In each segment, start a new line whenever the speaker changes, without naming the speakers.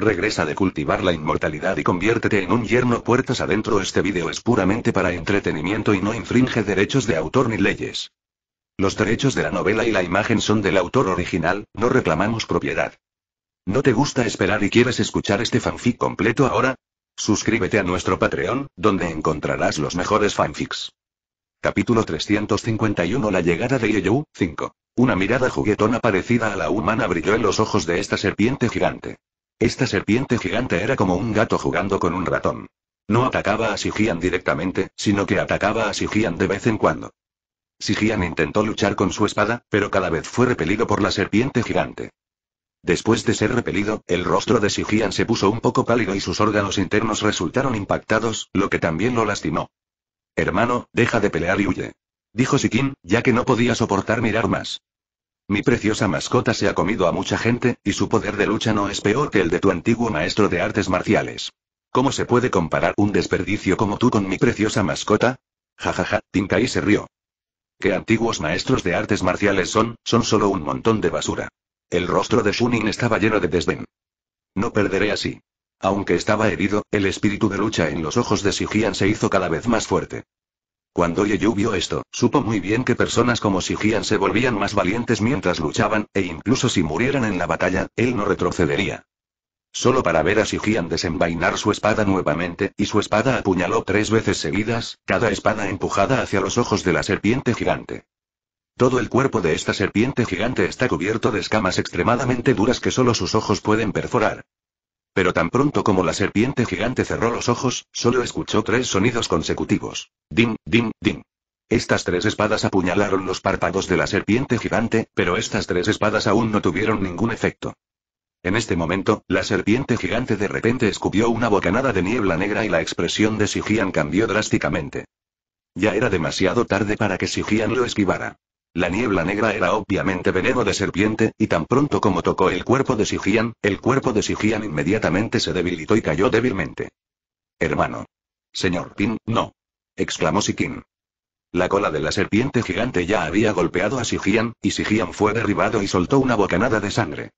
Regresa de cultivar la inmortalidad y conviértete en un yerno puertas adentro. Este vídeo es puramente para entretenimiento y no infringe derechos de autor ni leyes. Los derechos de la novela y la imagen son del autor original, no reclamamos propiedad. ¿No te gusta esperar y quieres escuchar este fanfic completo ahora? Suscríbete a nuestro Patreon, donde encontrarás los mejores fanfics. Capítulo 351 La llegada de Yeyou, 5. Una mirada juguetona parecida a la humana brilló en los ojos de esta serpiente gigante. Esta serpiente gigante era como un gato jugando con un ratón. No atacaba a Sigian directamente, sino que atacaba a Sigian de vez en cuando. Sigian intentó luchar con su espada, pero cada vez fue repelido por la serpiente gigante. Después de ser repelido, el rostro de Sigian se puso un poco pálido y sus órganos internos resultaron impactados, lo que también lo lastimó. Hermano, deja de pelear y huye. Dijo Sikin, ya que no podía soportar mirar más. Mi preciosa mascota se ha comido a mucha gente, y su poder de lucha no es peor que el de tu antiguo maestro de artes marciales. ¿Cómo se puede comparar un desperdicio como tú con mi preciosa mascota? Jajaja, ja, ja, Tinkai se rió. ¿Qué antiguos maestros de artes marciales son? Son solo un montón de basura. El rostro de Shunin estaba lleno de desdén. No perderé así. Aunque estaba herido, el espíritu de lucha en los ojos de Sijian se hizo cada vez más fuerte. Cuando Yeyu vio esto, supo muy bien que personas como sigían se volvían más valientes mientras luchaban, e incluso si murieran en la batalla, él no retrocedería. Solo para ver a Sigian desenvainar su espada nuevamente, y su espada apuñaló tres veces seguidas, cada espada empujada hacia los ojos de la serpiente gigante. Todo el cuerpo de esta serpiente gigante está cubierto de escamas extremadamente duras que solo sus ojos pueden perforar. Pero tan pronto como la serpiente gigante cerró los ojos, solo escuchó tres sonidos consecutivos. Din, din, din. Estas tres espadas apuñalaron los párpados de la serpiente gigante, pero estas tres espadas aún no tuvieron ningún efecto. En este momento, la serpiente gigante de repente escupió una bocanada de niebla negra y la expresión de Sigian cambió drásticamente. Ya era demasiado tarde para que Sigian lo esquivara. La niebla negra era obviamente veneno de serpiente, y tan pronto como tocó el cuerpo de Sigian, el cuerpo de Sigian inmediatamente se debilitó y cayó débilmente. Hermano. Señor Pin, no. exclamó Sikin. La cola de la serpiente gigante ya había golpeado a Sigian, y Sigian fue derribado y soltó una bocanada de sangre.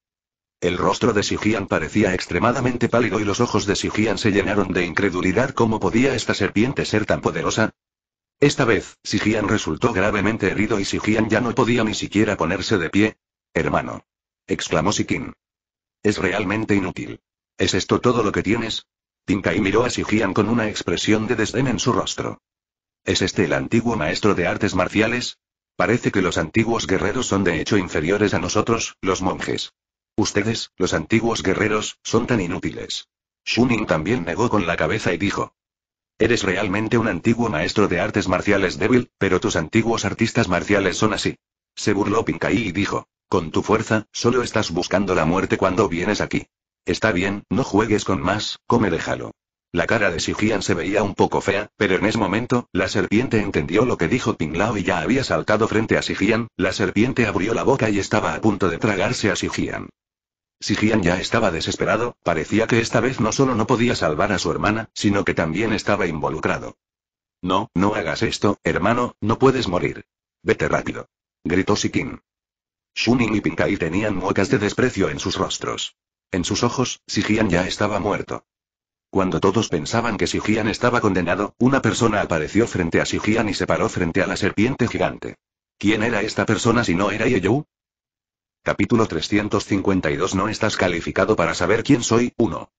El rostro de Sigian parecía extremadamente pálido y los ojos de Sigian se llenaron de incredulidad. ¿Cómo podía esta serpiente ser tan poderosa? Esta vez, Sijian resultó gravemente herido y Sijian ya no podía ni siquiera ponerse de pie. Hermano. exclamó Sikin. Es realmente inútil. ¿Es esto todo lo que tienes? Tinkai miró a Sijian con una expresión de desdén en su rostro. ¿Es este el antiguo maestro de artes marciales? Parece que los antiguos guerreros son de hecho inferiores a nosotros, los monjes. Ustedes, los antiguos guerreros, son tan inútiles. Shunin también negó con la cabeza y dijo. Eres realmente un antiguo maestro de artes marciales débil, pero tus antiguos artistas marciales son así. Se burló Pinkai y dijo, con tu fuerza, solo estás buscando la muerte cuando vienes aquí. Está bien, no juegues con más, come déjalo. La cara de Sijian se veía un poco fea, pero en ese momento, la serpiente entendió lo que dijo Pinglao y ya había saltado frente a Sijian, la serpiente abrió la boca y estaba a punto de tragarse a Sijian. Sigian ya estaba desesperado, parecía que esta vez no solo no podía salvar a su hermana, sino que también estaba involucrado. No, no hagas esto, hermano, no puedes morir. Vete rápido. Gritó Sikin. Shunin y Pinkai tenían muecas de desprecio en sus rostros. En sus ojos, Sigian ya estaba muerto. Cuando todos pensaban que Sigian estaba condenado, una persona apareció frente a Sigian y se paró frente a la serpiente gigante. ¿Quién era esta persona si no era Yu? Capítulo 352 No estás calificado para saber quién soy, uno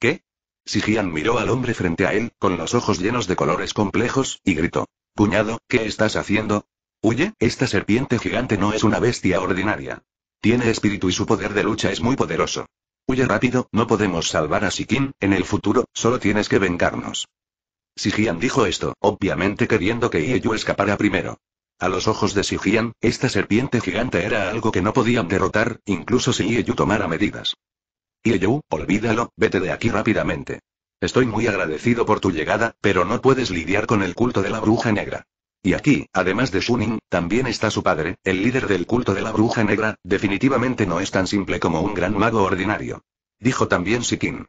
¿Qué? Sigian miró al hombre frente a él, con los ojos llenos de colores complejos, y gritó. Cuñado, ¿qué estás haciendo? Huye, esta serpiente gigante no es una bestia ordinaria. Tiene espíritu y su poder de lucha es muy poderoso. Huye rápido, no podemos salvar a Sikin, en el futuro, solo tienes que vengarnos. Sigian dijo esto, obviamente queriendo que Ieyu escapara primero. A los ojos de Jian, esta serpiente gigante era algo que no podían derrotar, incluso si Ieyu tomara medidas. Ieyu, olvídalo, vete de aquí rápidamente. Estoy muy agradecido por tu llegada, pero no puedes lidiar con el culto de la bruja negra. Y aquí, además de Shunin, también está su padre, el líder del culto de la bruja negra, definitivamente no es tan simple como un gran mago ordinario. Dijo también Sikin.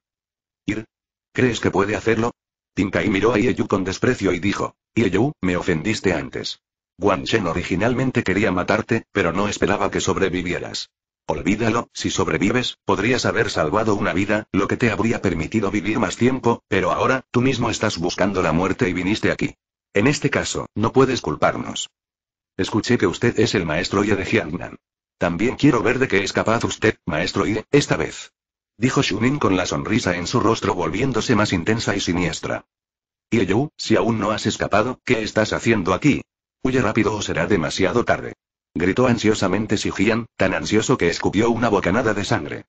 ¿Ir? ¿Crees que puede hacerlo? Tinkai miró a Ieyu con desprecio y dijo, Ieyu, me ofendiste antes. Guan Shen originalmente quería matarte, pero no esperaba que sobrevivieras. Olvídalo, si sobrevives, podrías haber salvado una vida, lo que te habría permitido vivir más tiempo, pero ahora, tú mismo estás buscando la muerte y viniste aquí. En este caso, no puedes culparnos. Escuché que usted es el maestro Ye de Jiangnan. También quiero ver de qué es capaz usted, maestro Ye, esta vez. Dijo Shunin con la sonrisa en su rostro volviéndose más intensa y siniestra. Ye Yu, si aún no has escapado, ¿qué estás haciendo aquí? rápido o será demasiado tarde. Gritó ansiosamente Sigian, tan ansioso que escupió una bocanada de sangre.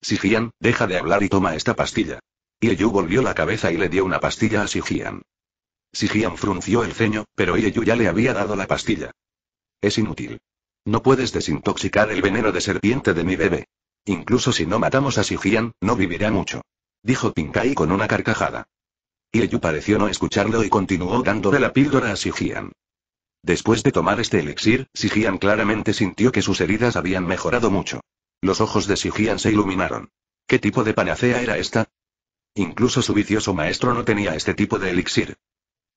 Sigian, deja de hablar y toma esta pastilla. Ieyu volvió la cabeza y le dio una pastilla a Sigian. Sigian frunció el ceño, pero Ieyu ya le había dado la pastilla. Es inútil. No puedes desintoxicar el veneno de serpiente de mi bebé. Incluso si no matamos a Sigian, no vivirá mucho. Dijo Pinkai con una carcajada. Ieyu pareció no escucharlo y continuó dándole la píldora a Sigian. Después de tomar este elixir, Sigian claramente sintió que sus heridas habían mejorado mucho. Los ojos de Sigian se iluminaron. ¿Qué tipo de panacea era esta? Incluso su vicioso maestro no tenía este tipo de elixir.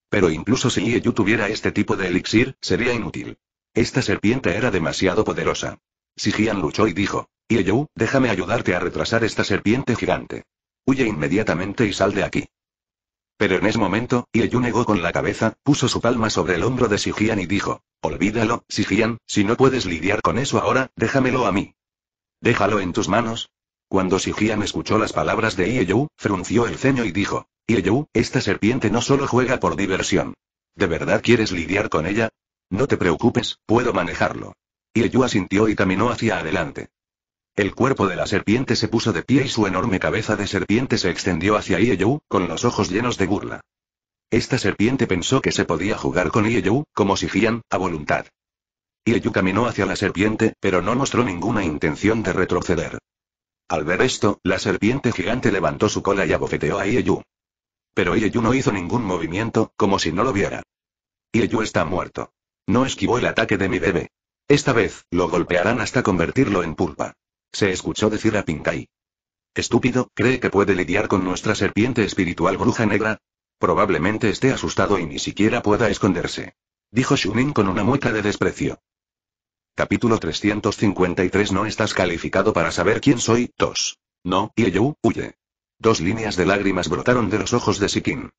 Pero incluso si Yu tuviera este tipo de elixir, sería inútil. Esta serpiente era demasiado poderosa. Sigian luchó y dijo, Yu, déjame ayudarte a retrasar esta serpiente gigante. Huye inmediatamente y sal de aquí. Pero en ese momento, Ieyu negó con la cabeza, puso su palma sobre el hombro de Sijian y dijo, olvídalo, Sijian, si no puedes lidiar con eso ahora, déjamelo a mí. Déjalo en tus manos. Cuando Sijian escuchó las palabras de Ieyu, frunció el ceño y dijo, Ieyu, esta serpiente no solo juega por diversión. ¿De verdad quieres lidiar con ella? No te preocupes, puedo manejarlo. Ieyu asintió y caminó hacia adelante. El cuerpo de la serpiente se puso de pie y su enorme cabeza de serpiente se extendió hacia Ieyu, con los ojos llenos de burla. Esta serpiente pensó que se podía jugar con Ieyu, como si fían, a voluntad. Ieyu caminó hacia la serpiente, pero no mostró ninguna intención de retroceder. Al ver esto, la serpiente gigante levantó su cola y abofeteó a Ieyu. Pero Ieyu no hizo ningún movimiento, como si no lo viera. Ieyu está muerto. No esquivó el ataque de mi bebé. Esta vez, lo golpearán hasta convertirlo en pulpa. Se escuchó decir a Pinkai. Estúpido, ¿cree que puede lidiar con nuestra serpiente espiritual bruja negra? Probablemente esté asustado y ni siquiera pueda esconderse. Dijo Shunin con una mueca de desprecio. Capítulo 353 No estás calificado para saber quién soy, Tos. No, Ieyou, huye. Dos líneas de lágrimas brotaron de los ojos de Sikin.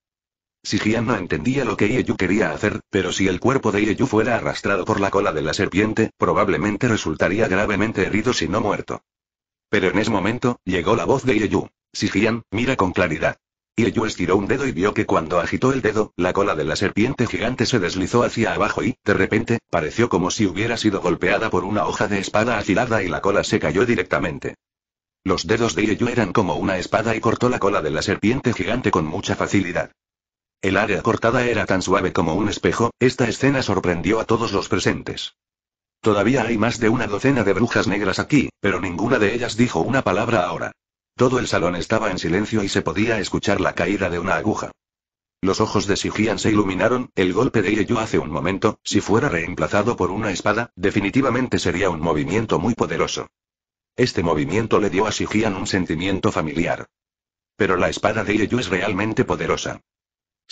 Sigian no entendía lo que Ieyu quería hacer, pero si el cuerpo de Ieyu fuera arrastrado por la cola de la serpiente, probablemente resultaría gravemente herido si no muerto. Pero en ese momento, llegó la voz de Ieyu. Sigian, mira con claridad. Ieyu estiró un dedo y vio que cuando agitó el dedo, la cola de la serpiente gigante se deslizó hacia abajo y, de repente, pareció como si hubiera sido golpeada por una hoja de espada afilada y la cola se cayó directamente. Los dedos de Ieyu eran como una espada y cortó la cola de la serpiente gigante con mucha facilidad. El área cortada era tan suave como un espejo, esta escena sorprendió a todos los presentes. Todavía hay más de una docena de brujas negras aquí, pero ninguna de ellas dijo una palabra ahora. Todo el salón estaba en silencio y se podía escuchar la caída de una aguja. Los ojos de Sigian se iluminaron, el golpe de Ieyu hace un momento, si fuera reemplazado por una espada, definitivamente sería un movimiento muy poderoso. Este movimiento le dio a Sigian un sentimiento familiar. Pero la espada de Ieyu es realmente poderosa.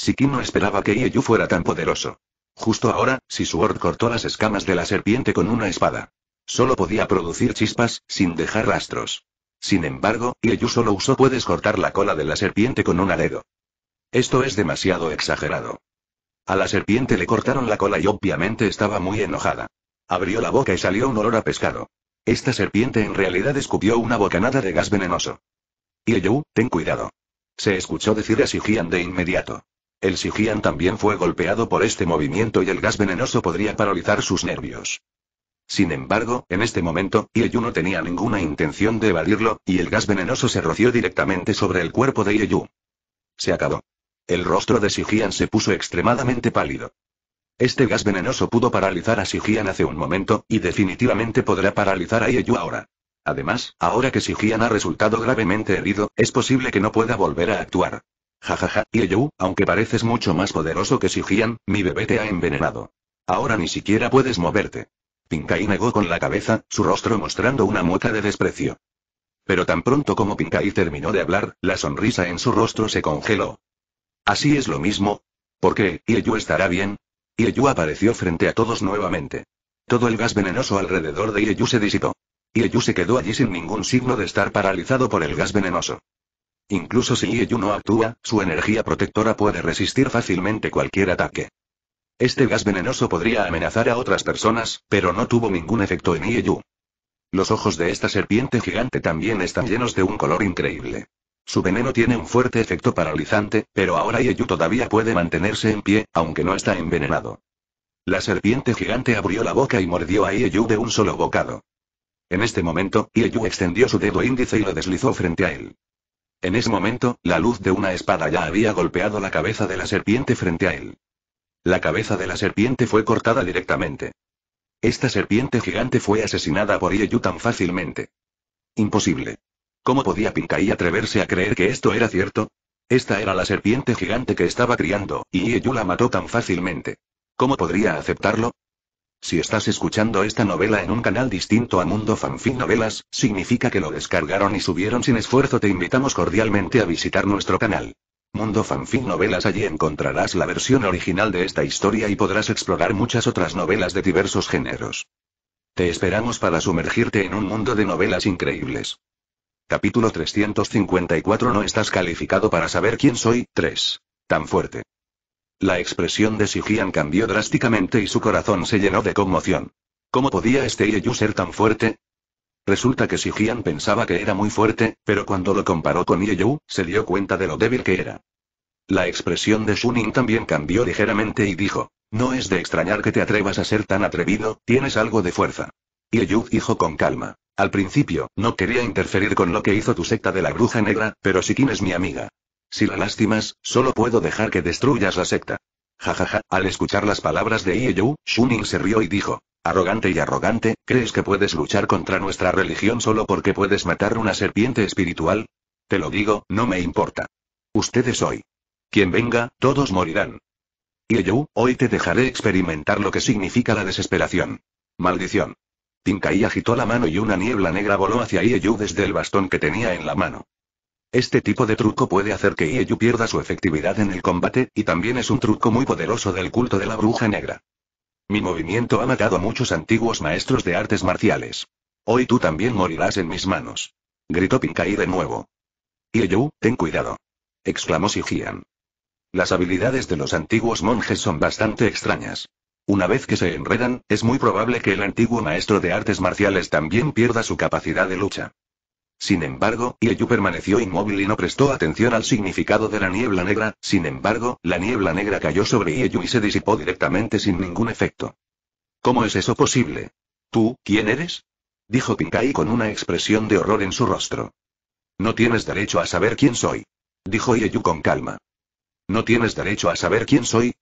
Siki no esperaba que Ieyu fuera tan poderoso. Justo ahora, Sisuord cortó las escamas de la serpiente con una espada. Solo podía producir chispas, sin dejar rastros. Sin embargo, Ieyu solo usó puedes cortar la cola de la serpiente con un aledo. Esto es demasiado exagerado. A la serpiente le cortaron la cola y obviamente estaba muy enojada. Abrió la boca y salió un olor a pescado. Esta serpiente en realidad escupió una bocanada de gas venenoso. Ieyu, ten cuidado. Se escuchó decir a de inmediato. El Sigian también fue golpeado por este movimiento y el gas venenoso podría paralizar sus nervios. Sin embargo, en este momento, Ieyu no tenía ninguna intención de evadirlo, y el gas venenoso se roció directamente sobre el cuerpo de Ieyu. Se acabó. El rostro de Sigian se puso extremadamente pálido. Este gas venenoso pudo paralizar a Sigian hace un momento, y definitivamente podrá paralizar a Ieyu ahora. Además, ahora que Sigian ha resultado gravemente herido, es posible que no pueda volver a actuar. Jajaja, Ieyu, aunque pareces mucho más poderoso que Sijian, mi bebé te ha envenenado. Ahora ni siquiera puedes moverte. Pinkai negó con la cabeza, su rostro mostrando una mueca de desprecio. Pero tan pronto como Pinkai terminó de hablar, la sonrisa en su rostro se congeló. Así es lo mismo. ¿Por qué, Ieyu estará bien? Ieyu apareció frente a todos nuevamente. Todo el gas venenoso alrededor de Ieyu se disipó. Ieyu se quedó allí sin ningún signo de estar paralizado por el gas venenoso. Incluso si Ieyu no actúa, su energía protectora puede resistir fácilmente cualquier ataque. Este gas venenoso podría amenazar a otras personas, pero no tuvo ningún efecto en Ieyu. Los ojos de esta serpiente gigante también están llenos de un color increíble. Su veneno tiene un fuerte efecto paralizante, pero ahora Ieyu todavía puede mantenerse en pie, aunque no está envenenado. La serpiente gigante abrió la boca y mordió a Ieyu de un solo bocado. En este momento, Ieyu extendió su dedo índice y lo deslizó frente a él. En ese momento, la luz de una espada ya había golpeado la cabeza de la serpiente frente a él. La cabeza de la serpiente fue cortada directamente. Esta serpiente gigante fue asesinada por Ieyu tan fácilmente. Imposible. ¿Cómo podía Pinkai atreverse a creer que esto era cierto? Esta era la serpiente gigante que estaba criando, y Ieyu la mató tan fácilmente. ¿Cómo podría aceptarlo? Si estás escuchando esta novela en un canal distinto a Mundo Fanfic Novelas, significa que lo descargaron y subieron sin esfuerzo. Te invitamos cordialmente a visitar nuestro canal. Mundo Fanfic Novelas allí encontrarás la versión original de esta historia y podrás explorar muchas otras novelas de diversos géneros. Te esperamos para sumergirte en un mundo de novelas increíbles. Capítulo 354 No estás calificado para saber quién soy, 3. Tan fuerte. La expresión de Jian cambió drásticamente y su corazón se llenó de conmoción. ¿Cómo podía este Ieyu ser tan fuerte? Resulta que Jian pensaba que era muy fuerte, pero cuando lo comparó con Ieyu, se dio cuenta de lo débil que era. La expresión de Shunin también cambió ligeramente y dijo, no es de extrañar que te atrevas a ser tan atrevido, tienes algo de fuerza. Ieyu dijo con calma, al principio, no quería interferir con lo que hizo tu secta de la bruja negra, pero Sikin es mi amiga. Si la lastimas, solo puedo dejar que destruyas la secta. Jajaja, ja, ja. al escuchar las palabras de Ieyou, Shunin se rió y dijo, arrogante y arrogante, ¿crees que puedes luchar contra nuestra religión solo porque puedes matar una serpiente espiritual? Te lo digo, no me importa. Ustedes hoy. Quien venga, todos morirán. Ieyu, hoy te dejaré experimentar lo que significa la desesperación. Maldición. Tinkai agitó la mano y una niebla negra voló hacia Ieyu desde el bastón que tenía en la mano. Este tipo de truco puede hacer que Ieyu pierda su efectividad en el combate, y también es un truco muy poderoso del culto de la bruja negra. Mi movimiento ha matado a muchos antiguos maestros de artes marciales. Hoy tú también morirás en mis manos. Gritó Pinkai de nuevo. Ieyu, ten cuidado. Exclamó Sijian. Las habilidades de los antiguos monjes son bastante extrañas. Una vez que se enredan, es muy probable que el antiguo maestro de artes marciales también pierda su capacidad de lucha. Sin embargo, Ieyu permaneció inmóvil y no prestó atención al significado de la niebla negra, sin embargo, la niebla negra cayó sobre Ieyu y se disipó directamente sin ningún efecto. ¿Cómo es eso posible? ¿Tú, quién eres? Dijo Pinkai con una expresión de horror en su rostro. No tienes derecho a saber quién soy. Dijo Ieyu con calma. ¿No tienes derecho a saber quién soy?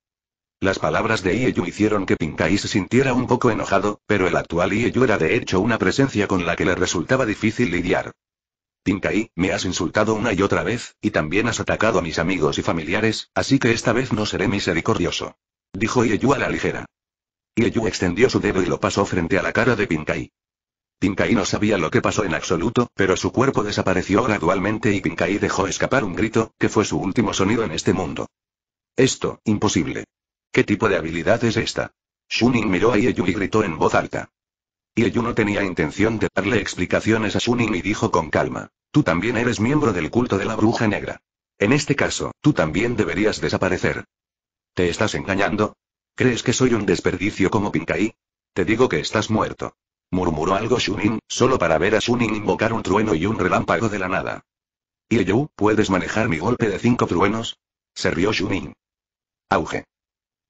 Las palabras de Ieyu hicieron que Pinkai se sintiera un poco enojado, pero el actual Ieyu era de hecho una presencia con la que le resultaba difícil lidiar. Tinkai, me has insultado una y otra vez, y también has atacado a mis amigos y familiares, así que esta vez no seré misericordioso. Dijo Ieyu a la ligera. Ieyu extendió su dedo y lo pasó frente a la cara de Pinkai. Pinkai no sabía lo que pasó en absoluto, pero su cuerpo desapareció gradualmente y Pinkai dejó escapar un grito, que fue su último sonido en este mundo. Esto, imposible. ¿Qué tipo de habilidad es esta? Shunin miró a Ieyu y gritó en voz alta. Ieyu no tenía intención de darle explicaciones a Shunin y dijo con calma. Tú también eres miembro del culto de la bruja negra. En este caso, tú también deberías desaparecer. ¿Te estás engañando? ¿Crees que soy un desperdicio como Pinkai? Te digo que estás muerto. Murmuró algo Shunin, solo para ver a Shunin invocar un trueno y un relámpago de la nada. Ieyu, puedes manejar mi golpe de cinco truenos? Se rió Shunin. Auge.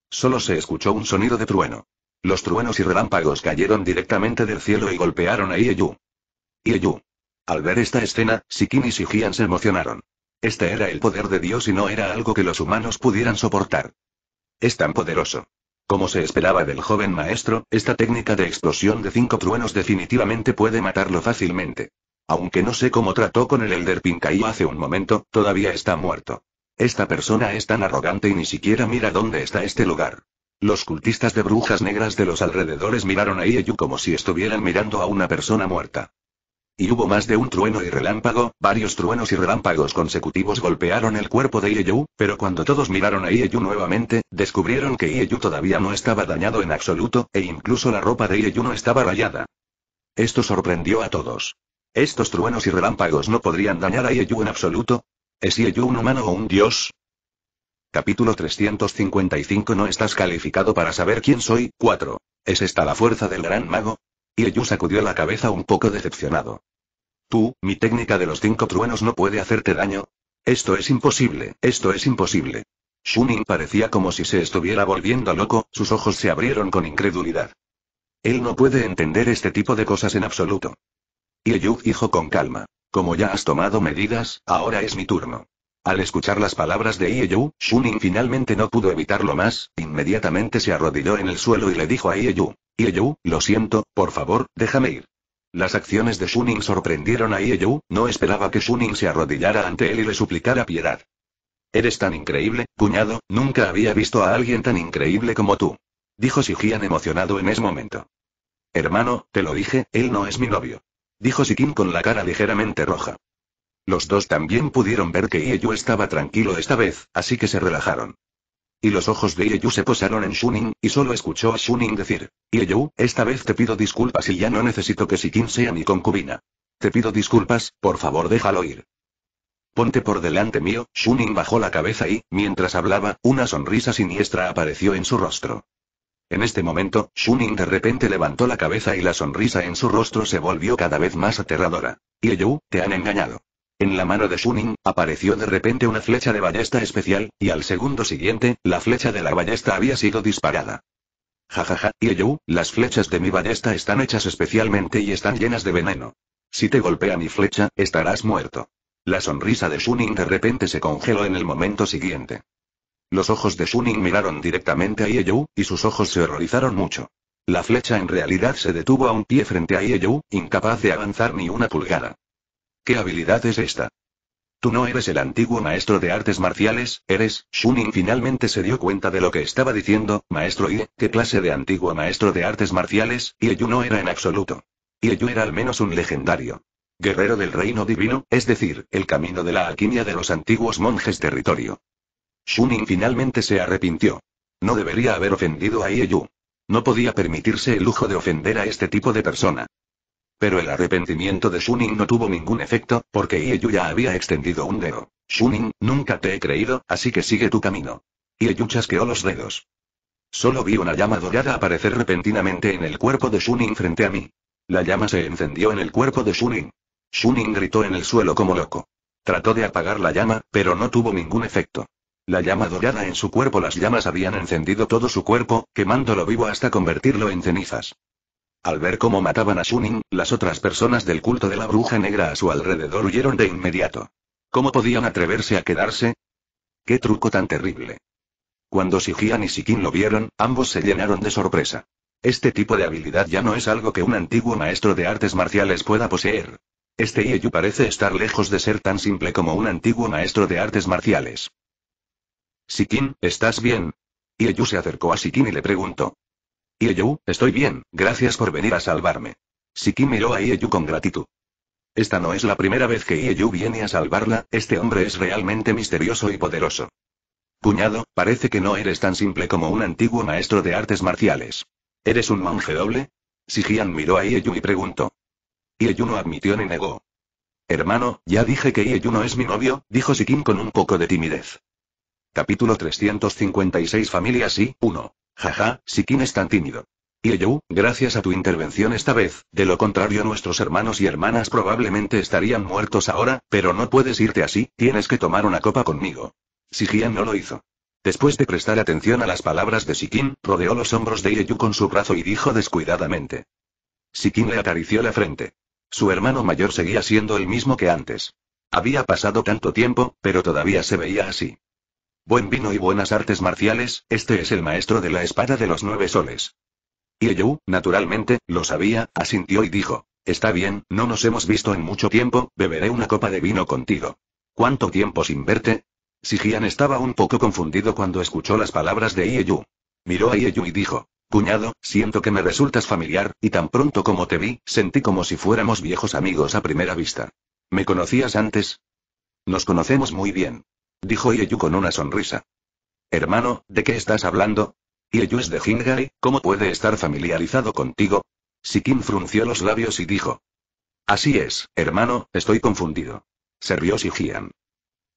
Solo se escuchó un sonido de trueno. Los truenos y relámpagos cayeron directamente del cielo y golpearon a Ieyu. Ieyu. Al ver esta escena, Sikin y Sijian se emocionaron. Este era el poder de Dios y no era algo que los humanos pudieran soportar. Es tan poderoso. Como se esperaba del joven maestro, esta técnica de explosión de cinco truenos definitivamente puede matarlo fácilmente. Aunque no sé cómo trató con el Elder Pinkai hace un momento, todavía está muerto. Esta persona es tan arrogante y ni siquiera mira dónde está este lugar. Los cultistas de brujas negras de los alrededores miraron a Ieyu como si estuvieran mirando a una persona muerta. Y hubo más de un trueno y relámpago, varios truenos y relámpagos consecutivos golpearon el cuerpo de Ieyu, pero cuando todos miraron a Ieyu nuevamente, descubrieron que Ieyu todavía no estaba dañado en absoluto, e incluso la ropa de Ieyu no estaba rayada. Esto sorprendió a todos. ¿Estos truenos y relámpagos no podrían dañar a Ieyu en absoluto? ¿Es Ieyu un humano o un dios? Capítulo 355 No estás calificado para saber quién soy, 4. ¿Es esta la fuerza del gran mago? Yu sacudió la cabeza un poco decepcionado. Tú, mi técnica de los cinco truenos no puede hacerte daño. Esto es imposible, esto es imposible. Shunin parecía como si se estuviera volviendo loco, sus ojos se abrieron con incredulidad. Él no puede entender este tipo de cosas en absoluto. Y dijo con calma. Como ya has tomado medidas, ahora es mi turno. Al escuchar las palabras de Ieyu, Shunin finalmente no pudo evitarlo más, inmediatamente se arrodilló en el suelo y le dijo a Ieyu. Ieyu, lo siento, por favor, déjame ir. Las acciones de Shunin sorprendieron a Ieyu, no esperaba que Shunin se arrodillara ante él y le suplicara piedad. Eres tan increíble, cuñado, nunca había visto a alguien tan increíble como tú. Dijo Sijian emocionado en ese momento. Hermano, te lo dije, él no es mi novio. Dijo Sikin con la cara ligeramente roja. Los dos también pudieron ver que Ieyu estaba tranquilo esta vez, así que se relajaron y los ojos de Ieyu se posaron en Shunin, y solo escuchó a Shunin decir, Ieyu, esta vez te pido disculpas y ya no necesito que Sikin sea mi concubina. Te pido disculpas, por favor déjalo ir. Ponte por delante mío, Shunin bajó la cabeza y, mientras hablaba, una sonrisa siniestra apareció en su rostro. En este momento, Shunin de repente levantó la cabeza y la sonrisa en su rostro se volvió cada vez más aterradora. Ieyu, te han engañado. En la mano de Shunin, apareció de repente una flecha de ballesta especial, y al segundo siguiente, la flecha de la ballesta había sido disparada. Jajaja, y ello las flechas de mi ballesta están hechas especialmente y están llenas de veneno. Si te golpea mi flecha, estarás muerto. La sonrisa de Shunin de repente se congeló en el momento siguiente. Los ojos de Shunin miraron directamente a ello y sus ojos se horrorizaron mucho. La flecha en realidad se detuvo a un pie frente a Ieju, incapaz de avanzar ni una pulgada. ¿Qué habilidad es esta? Tú no eres el antiguo maestro de artes marciales, eres, Shunin finalmente se dio cuenta de lo que estaba diciendo, maestro Ie, ¿qué clase de antiguo maestro de artes marciales? Ieyu no era en absoluto. Ieyu era al menos un legendario. Guerrero del reino divino, es decir, el camino de la alquimia de los antiguos monjes territorio. Shunin finalmente se arrepintió. No debería haber ofendido a Ieyu. No podía permitirse el lujo de ofender a este tipo de persona. Pero el arrepentimiento de Shunin no tuvo ningún efecto, porque Ieyu ya había extendido un dedo. Shunin, nunca te he creído, así que sigue tu camino. Ieyu chasqueó los dedos. Solo vi una llama dorada aparecer repentinamente en el cuerpo de Shunin frente a mí. La llama se encendió en el cuerpo de Shunin. Shunin gritó en el suelo como loco. Trató de apagar la llama, pero no tuvo ningún efecto. La llama dorada en su cuerpo, las llamas habían encendido todo su cuerpo, quemándolo vivo hasta convertirlo en cenizas. Al ver cómo mataban a Shunin, las otras personas del culto de la bruja negra a su alrededor huyeron de inmediato. ¿Cómo podían atreverse a quedarse? ¡Qué truco tan terrible! Cuando Shijian y Sikin lo vieron, ambos se llenaron de sorpresa. Este tipo de habilidad ya no es algo que un antiguo maestro de artes marciales pueda poseer. Este Ieyu parece estar lejos de ser tan simple como un antiguo maestro de artes marciales. Sikin, ¿estás bien? Ieyu se acercó a Sikin y le preguntó. Ieyu, estoy bien, gracias por venir a salvarme. Siki miró a Ieyu con gratitud. Esta no es la primera vez que Ieyu viene a salvarla, este hombre es realmente misterioso y poderoso. Cuñado, parece que no eres tan simple como un antiguo maestro de artes marciales. ¿Eres un monje doble? Sijian miró a Ieyu y preguntó. Ieyu no admitió ni negó. Hermano, ya dije que Ieyu no es mi novio, dijo Sikin con un poco de timidez. Capítulo 356 Familias y 1. Jaja, Sikin es tan tímido. Y gracias a tu intervención esta vez, de lo contrario nuestros hermanos y hermanas probablemente estarían muertos ahora, pero no puedes irte así, tienes que tomar una copa conmigo. Sijian no lo hizo. Después de prestar atención a las palabras de Sikin, rodeó los hombros de Ieyu con su brazo y dijo descuidadamente. Sikin le acarició la frente. Su hermano mayor seguía siendo el mismo que antes. Había pasado tanto tiempo, pero todavía se veía así. Buen vino y buenas artes marciales, este es el maestro de la espada de los nueve soles. Ieyu, naturalmente, lo sabía, asintió y dijo. Está bien, no nos hemos visto en mucho tiempo, beberé una copa de vino contigo. ¿Cuánto tiempo sin verte? Sijian estaba un poco confundido cuando escuchó las palabras de Ieyu. Miró a Ieyu y dijo, Cuñado, siento que me resultas familiar, y tan pronto como te vi, sentí como si fuéramos viejos amigos a primera vista. ¿Me conocías antes? Nos conocemos muy bien. Dijo Yeyu con una sonrisa. Hermano, ¿de qué estás hablando? Yeyu es de Hingai, ¿cómo puede estar familiarizado contigo? Sikin frunció los labios y dijo. Así es, hermano, estoy confundido. Se rió Sijian.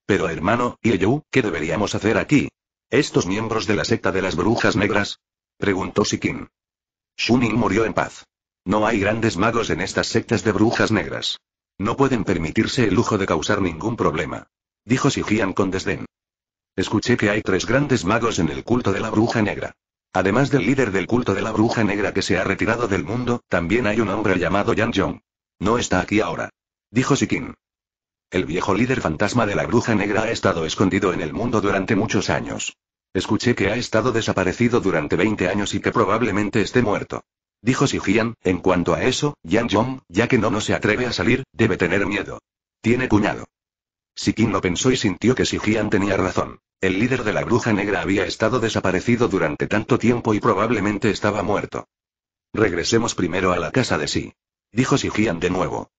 Pero hermano, Yeyu, ¿qué deberíamos hacer aquí? ¿Estos miembros de la secta de las brujas negras? Preguntó Sikin. Shunin murió en paz. No hay grandes magos en estas sectas de brujas negras. No pueden permitirse el lujo de causar ningún problema dijo Sijian con desdén. Escuché que hay tres grandes magos en el culto de la bruja negra. Además del líder del culto de la bruja negra que se ha retirado del mundo, también hay un hombre llamado Yan Jong. No está aquí ahora. Dijo Sikin. El viejo líder fantasma de la bruja negra ha estado escondido en el mundo durante muchos años. Escuché que ha estado desaparecido durante 20 años y que probablemente esté muerto. Dijo Sijian, en cuanto a eso, Yan Jong, ya que no no se atreve a salir, debe tener miedo. Tiene cuñado. Sikin lo pensó y sintió que Sigian tenía razón. El líder de la bruja negra había estado desaparecido durante tanto tiempo y probablemente estaba muerto. Regresemos primero a la casa de sí. Dijo Sigian de nuevo.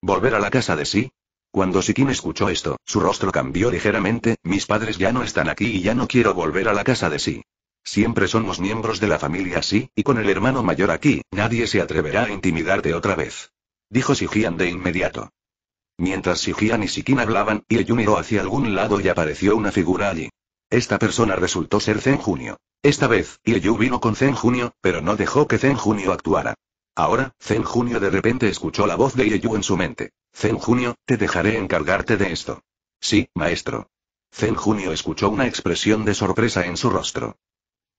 ¿Volver a la casa de sí? Cuando Sikin escuchó esto, su rostro cambió ligeramente, mis padres ya no están aquí y ya no quiero volver a la casa de sí. Siempre somos miembros de la familia sí, y con el hermano mayor aquí, nadie se atreverá a intimidarte otra vez. Dijo Sigian de inmediato. Mientras Shijian y Shikin hablaban, Ieyu miró hacia algún lado y apareció una figura allí. Esta persona resultó ser Zen Junio. Esta vez, Ieyu vino con Zen Junio, pero no dejó que Zen Junio actuara. Ahora, Zen Junio de repente escuchó la voz de Ieyu en su mente. Zen Junio, te dejaré encargarte de esto. Sí, maestro. Zen Junio escuchó una expresión de sorpresa en su rostro.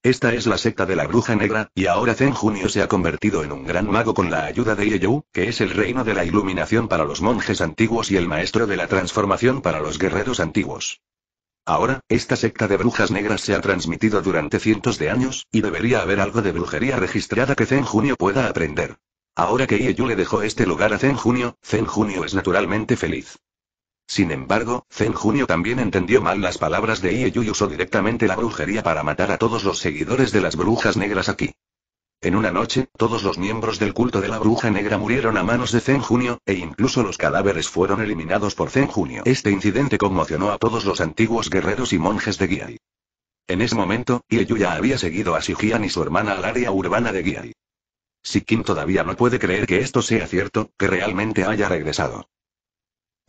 Esta es la secta de la bruja negra, y ahora Zen Junio se ha convertido en un gran mago con la ayuda de Ieyu, que es el reino de la iluminación para los monjes antiguos y el maestro de la transformación para los guerreros antiguos. Ahora, esta secta de brujas negras se ha transmitido durante cientos de años, y debería haber algo de brujería registrada que Zen Junio pueda aprender. Ahora que Ieyu le dejó este lugar a Zen Junio, Zen Junio es naturalmente feliz. Sin embargo, Zen Junio también entendió mal las palabras de Ieyu y usó directamente la brujería para matar a todos los seguidores de las brujas negras aquí. En una noche, todos los miembros del culto de la bruja negra murieron a manos de Zen Junio, e incluso los cadáveres fueron eliminados por Zen Junio. Este incidente conmocionó a todos los antiguos guerreros y monjes de Giai. En ese momento, Ieyu ya había seguido a Shijian y su hermana al área urbana de Si Sikin todavía no puede creer que esto sea cierto, que realmente haya regresado.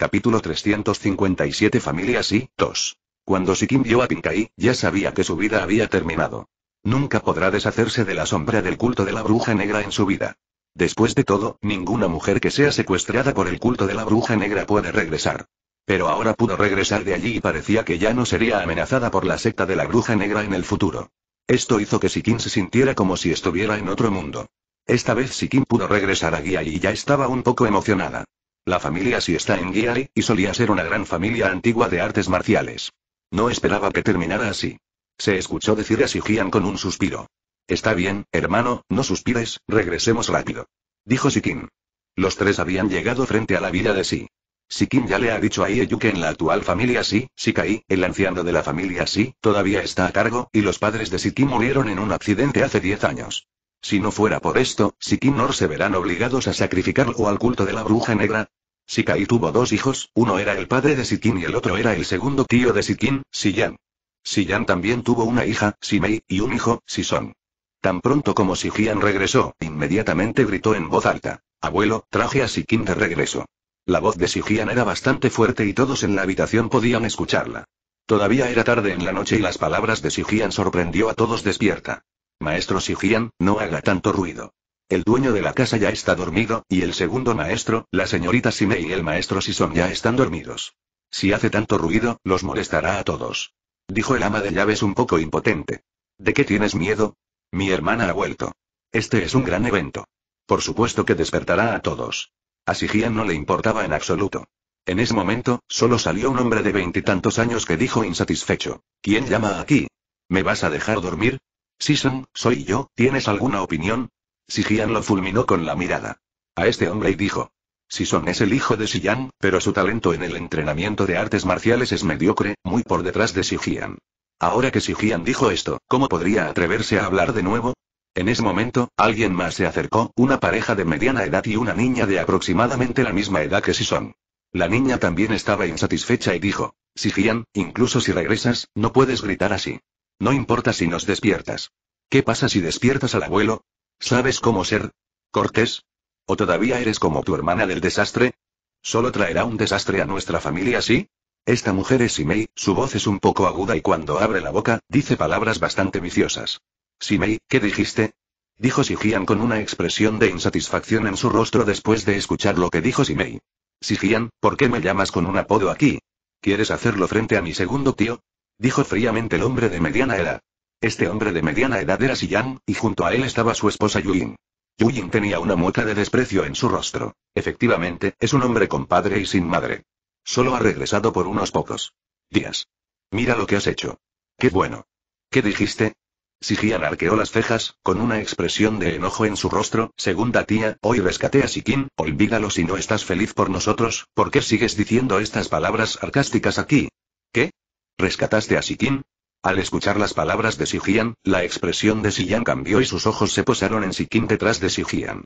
Capítulo 357 Familias y 2. Cuando Sikim vio a Pinkai, ya sabía que su vida había terminado. Nunca podrá deshacerse de la sombra del culto de la bruja negra en su vida. Después de todo, ninguna mujer que sea secuestrada por el culto de la bruja negra puede regresar. Pero ahora pudo regresar de allí y parecía que ya no sería amenazada por la secta de la bruja negra en el futuro. Esto hizo que Sikin se sintiera como si estuviera en otro mundo. Esta vez Sikim pudo regresar a Guía y ya estaba un poco emocionada. La familia sí está en Guiari, y solía ser una gran familia antigua de artes marciales. No esperaba que terminara así. Se escuchó decir a Sigian con un suspiro. Está bien, hermano, no suspires, regresemos rápido. Dijo Sikin. Los tres habían llegado frente a la vida de Sí. Sikin ya le ha dicho a Ieyu que en la actual familia Sí, Sikai, el anciano de la familia si, todavía está a cargo, y los padres de Sikin murieron en un accidente hace 10 años. Si no fuera por esto, nor se verán obligados a sacrificarlo al culto de la bruja negra, Sikai tuvo dos hijos, uno era el padre de Sikin y el otro era el segundo tío de Sikin, Siyan. Siyan también tuvo una hija, Simei, y un hijo, Sison. Tan pronto como Sijian regresó, inmediatamente gritó en voz alta. Abuelo, traje a Sikin de regreso. La voz de Sijian era bastante fuerte y todos en la habitación podían escucharla. Todavía era tarde en la noche y las palabras de Sijian sorprendió a todos despierta. Maestro Sijian, no haga tanto ruido. El dueño de la casa ya está dormido, y el segundo maestro, la señorita Simei y el maestro Sison ya están dormidos. Si hace tanto ruido, los molestará a todos. Dijo el ama de llaves un poco impotente. ¿De qué tienes miedo? Mi hermana ha vuelto. Este es un gran evento. Por supuesto que despertará a todos. A Sigian no le importaba en absoluto. En ese momento, solo salió un hombre de veintitantos años que dijo insatisfecho. ¿Quién llama aquí? ¿Me vas a dejar dormir? Sison, soy yo, ¿tienes alguna opinión? Sijian lo fulminó con la mirada. A este hombre y dijo. Sison es el hijo de sillán pero su talento en el entrenamiento de artes marciales es mediocre, muy por detrás de Sijian. Ahora que Sijian dijo esto, ¿cómo podría atreverse a hablar de nuevo? En ese momento, alguien más se acercó, una pareja de mediana edad y una niña de aproximadamente la misma edad que Sison. La niña también estaba insatisfecha y dijo, Sijian, incluso si regresas, no puedes gritar así. No importa si nos despiertas. ¿Qué pasa si despiertas al abuelo? ¿Sabes cómo ser? ¿Cortés? ¿O todavía eres como tu hermana del desastre? Solo traerá un desastre a nuestra familia, ¿sí? Esta mujer es Simei, su voz es un poco aguda y cuando abre la boca, dice palabras bastante viciosas. Simei, ¿qué dijiste? Dijo Sigian con una expresión de insatisfacción en su rostro después de escuchar lo que dijo Simei. Sigian, ¿por qué me llamas con un apodo aquí? ¿Quieres hacerlo frente a mi segundo tío? Dijo fríamente el hombre de mediana edad. Este hombre de mediana edad era Siyang, y junto a él estaba su esposa Yuyin. Yuyin tenía una mueca de desprecio en su rostro. Efectivamente, es un hombre con padre y sin madre. Solo ha regresado por unos pocos días. Mira lo que has hecho. Qué bueno. ¿Qué dijiste? Sijian arqueó las cejas, con una expresión de enojo en su rostro. Segunda tía, hoy rescaté a Sikin, olvídalo si no estás feliz por nosotros, ¿por qué sigues diciendo estas palabras sarcásticas aquí? ¿Qué? ¿Rescataste a Sikin? Al escuchar las palabras de Sijian, la expresión de Sijian cambió y sus ojos se posaron en Sikin detrás de Sijian.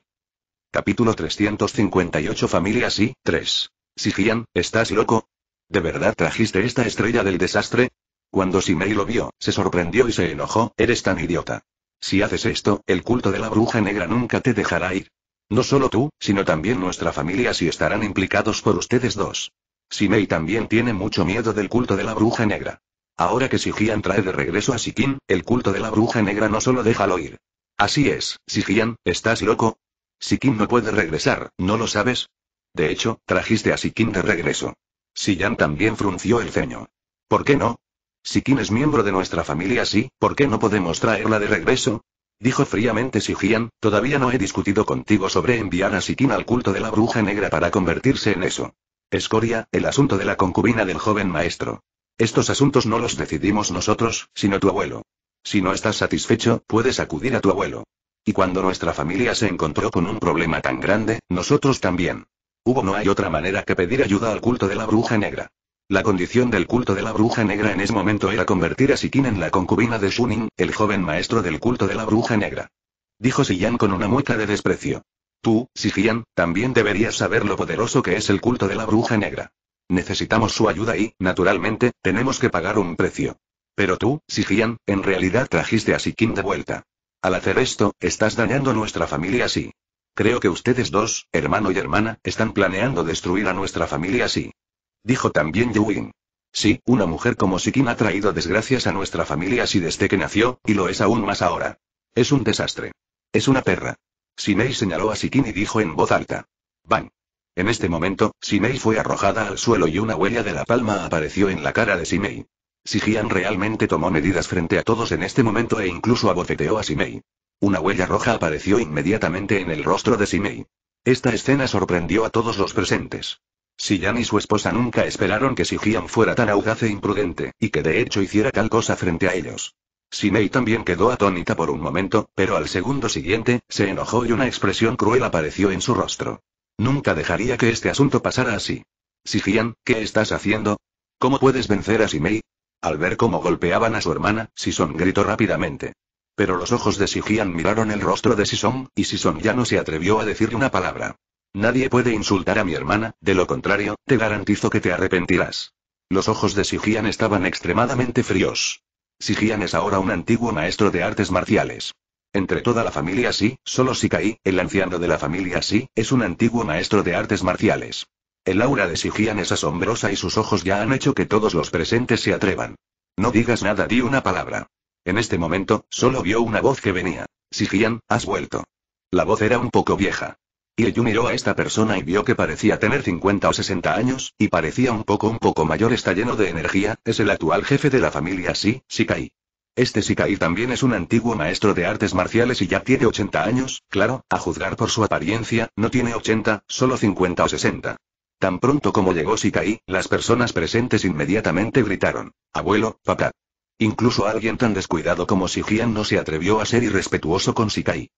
Capítulo 358 Familias y 3. Sijian, ¿estás loco? ¿De verdad trajiste esta estrella del desastre? Cuando Simei lo vio, se sorprendió y se enojó, eres tan idiota. Si haces esto, el culto de la bruja negra nunca te dejará ir. No solo tú, sino también nuestra familia si estarán implicados por ustedes dos. Simei también tiene mucho miedo del culto de la bruja negra. Ahora que Sigian trae de regreso a Sikin, el culto de la bruja negra no solo déjalo ir. Así es, Sigian, ¿estás loco? Sikin no puede regresar, ¿no lo sabes? De hecho, trajiste a Sikin de regreso. Siyan también frunció el ceño. ¿Por qué no? Sikin es miembro de nuestra familia, sí, ¿por qué no podemos traerla de regreso? Dijo fríamente Sigian, todavía no he discutido contigo sobre enviar a Sikin al culto de la bruja negra para convertirse en eso. Escoria, el asunto de la concubina del joven maestro. Estos asuntos no los decidimos nosotros, sino tu abuelo. Si no estás satisfecho, puedes acudir a tu abuelo. Y cuando nuestra familia se encontró con un problema tan grande, nosotros también. Hubo no hay otra manera que pedir ayuda al culto de la bruja negra. La condición del culto de la bruja negra en ese momento era convertir a Sikin en la concubina de Shunin, el joven maestro del culto de la bruja negra. Dijo Siyan con una mueca de desprecio. Tú, Sijian, también deberías saber lo poderoso que es el culto de la bruja negra. Necesitamos su ayuda y, naturalmente, tenemos que pagar un precio. Pero tú, Sigian, en realidad trajiste a Sikin de vuelta. Al hacer esto, estás dañando nuestra familia así. Creo que ustedes dos, hermano y hermana, están planeando destruir a nuestra familia así. Dijo también Yuin. Sí, una mujer como Sikin ha traído desgracias a nuestra familia así desde que nació, y lo es aún más ahora. Es un desastre. Es una perra. Sinei señaló a Sikin y dijo en voz alta. Van. En este momento, Simei fue arrojada al suelo y una huella de la palma apareció en la cara de Simei. Sigian realmente tomó medidas frente a todos en este momento e incluso abofeteó a Simei. Una huella roja apareció inmediatamente en el rostro de Simei. Esta escena sorprendió a todos los presentes. Siyan y su esposa nunca esperaron que Sigian fuera tan audaz e imprudente, y que de hecho hiciera tal cosa frente a ellos. Simei también quedó atónita por un momento, pero al segundo siguiente, se enojó y una expresión cruel apareció en su rostro. Nunca dejaría que este asunto pasara así. Sigian, ¿qué estás haciendo? ¿Cómo puedes vencer a Simei? Al ver cómo golpeaban a su hermana, Sison gritó rápidamente. Pero los ojos de Sigian miraron el rostro de Sison, y Sison ya no se atrevió a decirle una palabra. Nadie puede insultar a mi hermana, de lo contrario, te garantizo que te arrepentirás. Los ojos de Sigian estaban extremadamente fríos. Sigian es ahora un antiguo maestro de artes marciales. Entre toda la familia Sí, solo Sikai, el anciano de la familia Sí, es un antiguo maestro de artes marciales. El aura de Sigian es asombrosa y sus ojos ya han hecho que todos los presentes se atrevan. No digas nada, di una palabra. En este momento, solo vio una voz que venía. Sigian, has vuelto. La voz era un poco vieja. Y miró a esta persona y vio que parecía tener 50 o 60 años, y parecía un poco un poco mayor, está lleno de energía, es el actual jefe de la familia Sí, Sikai. Este Sikaí también es un antiguo maestro de artes marciales y ya tiene 80 años, claro, a juzgar por su apariencia, no tiene 80, solo 50 o 60. Tan pronto como llegó Sikaí, las personas presentes inmediatamente gritaron, abuelo, papá. Incluso alguien tan descuidado como Sijian no se atrevió a ser irrespetuoso con Sikaí.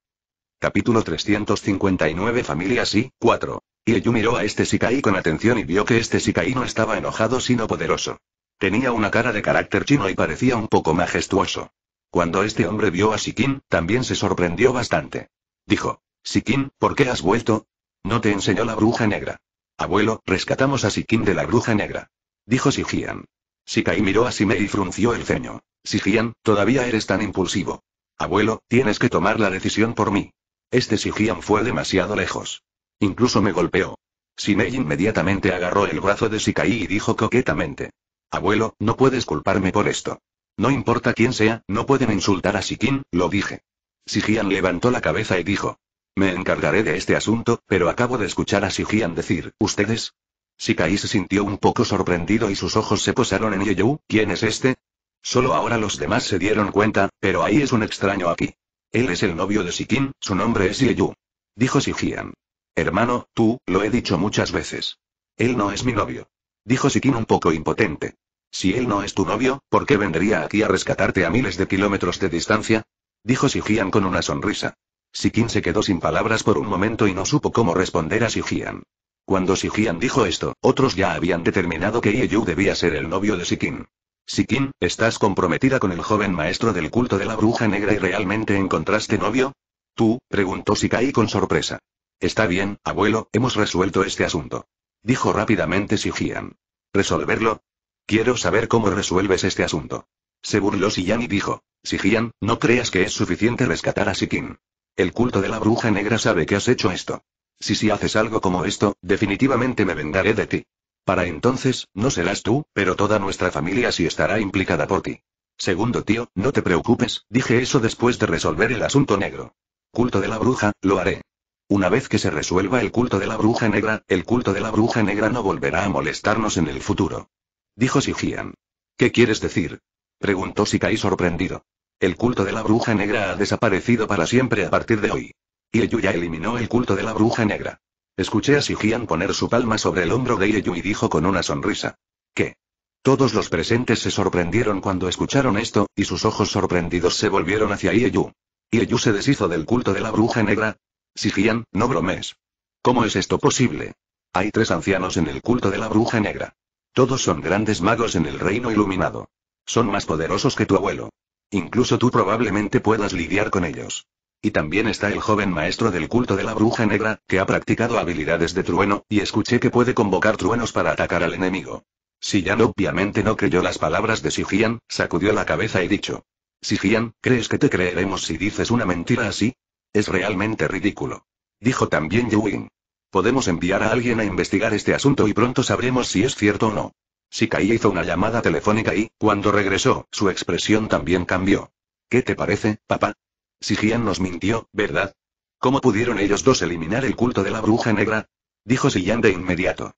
Capítulo 359 Familias y 4. Ieyu miró a este Sikai con atención y vio que este Sikaí no estaba enojado sino poderoso. Tenía una cara de carácter chino y parecía un poco majestuoso. Cuando este hombre vio a Sikin, también se sorprendió bastante. Dijo, Sikin, ¿por qué has vuelto? No te enseñó la bruja negra. Abuelo, rescatamos a Sikin de la bruja negra. Dijo Sijian. Sikai miró a Shimei y frunció el ceño. "Sijian, todavía eres tan impulsivo. Abuelo, tienes que tomar la decisión por mí. Este Sijian fue demasiado lejos. Incluso me golpeó. Simei inmediatamente agarró el brazo de Sikai y dijo coquetamente. Abuelo, no puedes culparme por esto. No importa quién sea, no pueden insultar a Sikin, lo dije. Sijian levantó la cabeza y dijo. Me encargaré de este asunto, pero acabo de escuchar a Sijian decir, ¿ustedes? Sikaí se sintió un poco sorprendido y sus ojos se posaron en Yeyu, ¿quién es este? Solo ahora los demás se dieron cuenta, pero ahí es un extraño aquí. Él es el novio de Sikin, su nombre es Yeyu. Dijo Sijian. Hermano, tú, lo he dicho muchas veces. Él no es mi novio. Dijo Sikin un poco impotente. Si él no es tu novio, ¿por qué vendría aquí a rescatarte a miles de kilómetros de distancia? Dijo Sigian con una sonrisa. Sikin se quedó sin palabras por un momento y no supo cómo responder a Sigian. Cuando Sigian dijo esto, otros ya habían determinado que Ieyu debía ser el novio de Sikin. Sikin, ¿estás comprometida con el joven maestro del culto de la bruja negra y realmente encontraste novio? Tú, preguntó Sikai con sorpresa. Está bien, abuelo, hemos resuelto este asunto. Dijo rápidamente Sigian. ¿Resolverlo? Quiero saber cómo resuelves este asunto. Se burló Siyan y dijo, Sijian, no creas que es suficiente rescatar a Sikin. El culto de la bruja negra sabe que has hecho esto. Si si haces algo como esto, definitivamente me vengaré de ti. Para entonces, no serás tú, pero toda nuestra familia sí estará implicada por ti. Segundo tío, no te preocupes, dije eso después de resolver el asunto negro. Culto de la bruja, lo haré. Una vez que se resuelva el culto de la bruja negra, el culto de la bruja negra no volverá a molestarnos en el futuro. Dijo Sijian. ¿Qué quieres decir? Preguntó Sikai sorprendido. El culto de la bruja negra ha desaparecido para siempre a partir de hoy. ya eliminó el culto de la bruja negra. Escuché a Sijian poner su palma sobre el hombro de Ieyu y dijo con una sonrisa. ¿Qué? Todos los presentes se sorprendieron cuando escucharon esto, y sus ojos sorprendidos se volvieron hacia Ieyu. ¿Ieyu se deshizo del culto de la bruja negra? Sigian, no bromes. ¿Cómo es esto posible? Hay tres ancianos en el culto de la bruja negra. Todos son grandes magos en el reino iluminado. Son más poderosos que tu abuelo. Incluso tú probablemente puedas lidiar con ellos. Y también está el joven maestro del culto de la bruja negra, que ha practicado habilidades de trueno, y escuché que puede convocar truenos para atacar al enemigo. Si obviamente no creyó las palabras de Sijian, sacudió la cabeza y dicho. Sigian, ¿crees que te creeremos si dices una mentira así? Es realmente ridículo. Dijo también Yuin. Podemos enviar a alguien a investigar este asunto y pronto sabremos si es cierto o no. Sikai hizo una llamada telefónica y, cuando regresó, su expresión también cambió. ¿Qué te parece, papá? Jian nos mintió, ¿verdad? ¿Cómo pudieron ellos dos eliminar el culto de la bruja negra? Dijo Siyan de inmediato.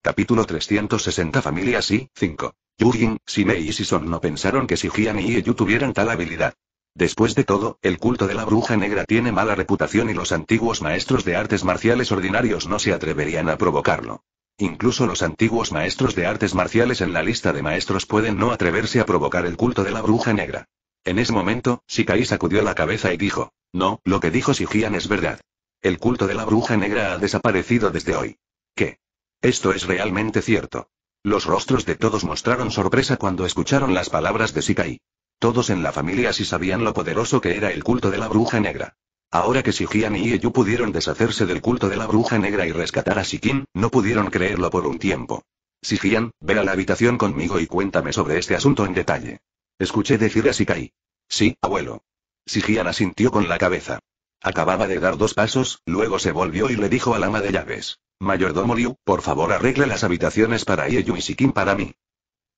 Capítulo 360 Familias y 5. Yujin, Simei y Sison no pensaron que Sigian y Eyu tuvieran tal habilidad. Después de todo, el culto de la bruja negra tiene mala reputación y los antiguos maestros de artes marciales ordinarios no se atreverían a provocarlo. Incluso los antiguos maestros de artes marciales en la lista de maestros pueden no atreverse a provocar el culto de la bruja negra. En ese momento, Shikai sacudió la cabeza y dijo, no, lo que dijo Shijian es verdad. El culto de la bruja negra ha desaparecido desde hoy. ¿Qué? Esto es realmente cierto. Los rostros de todos mostraron sorpresa cuando escucharon las palabras de Shikai. Todos en la familia sí sabían lo poderoso que era el culto de la bruja negra. Ahora que Shijian y Yeyu pudieron deshacerse del culto de la bruja negra y rescatar a Sikin, no pudieron creerlo por un tiempo. Shijian, ve a la habitación conmigo y cuéntame sobre este asunto en detalle. Escuché decir a Shikai. Sí, abuelo. Shijian asintió con la cabeza. Acababa de dar dos pasos, luego se volvió y le dijo al ama de llaves. Mayordomo Liu, por favor arregle las habitaciones para Ieyu y Sikin para mí.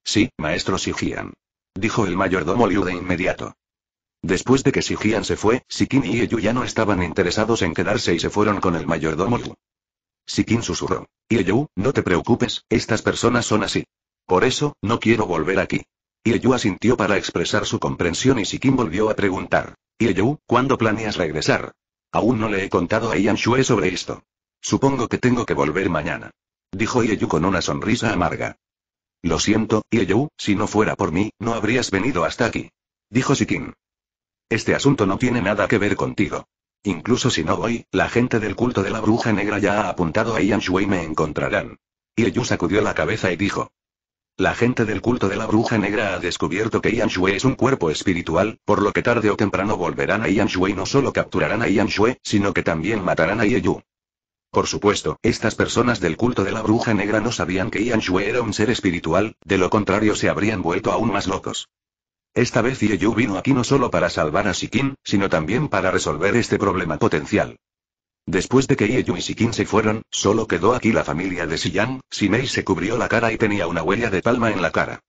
Sí, maestro Shijian dijo el mayordomo Liu de inmediato. Después de que Sijian se fue, Sikin y Eyu ya no estaban interesados en quedarse y se fueron con el mayordomo Liu. Sikin susurró. Yu, no te preocupes, estas personas son así. Por eso, no quiero volver aquí. Yu asintió para expresar su comprensión y Sikin volvió a preguntar. Yu, ¿cuándo planeas regresar? Aún no le he contado a Ian sobre esto. Supongo que tengo que volver mañana. Dijo Yu con una sonrisa amarga. Lo siento, Ieyu, si no fuera por mí, no habrías venido hasta aquí. Dijo Sikin. Este asunto no tiene nada que ver contigo. Incluso si no voy, la gente del culto de la bruja negra ya ha apuntado a Ian y me encontrarán. Ieyu sacudió la cabeza y dijo. La gente del culto de la bruja negra ha descubierto que Ian es un cuerpo espiritual, por lo que tarde o temprano volverán a Ian y no solo capturarán a Ian sino que también matarán a Ieyu. Por supuesto, estas personas del culto de la bruja negra no sabían que Ian Shui era un ser espiritual, de lo contrario se habrían vuelto aún más locos. Esta vez Yu vino aquí no solo para salvar a Sikin, sino también para resolver este problema potencial. Después de que Ieyu y Sikin se fueron, solo quedó aquí la familia de Si Mei se cubrió la cara y tenía una huella de palma en la cara.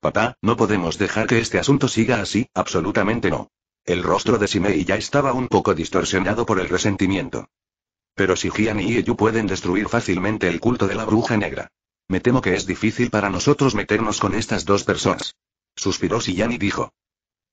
Papá, no podemos dejar que este asunto siga así, absolutamente no. El rostro de Simei ya estaba un poco distorsionado por el resentimiento. Pero si y Yu pueden destruir fácilmente el culto de la bruja negra. Me temo que es difícil para nosotros meternos con estas dos personas. Suspiró Siyan y dijo.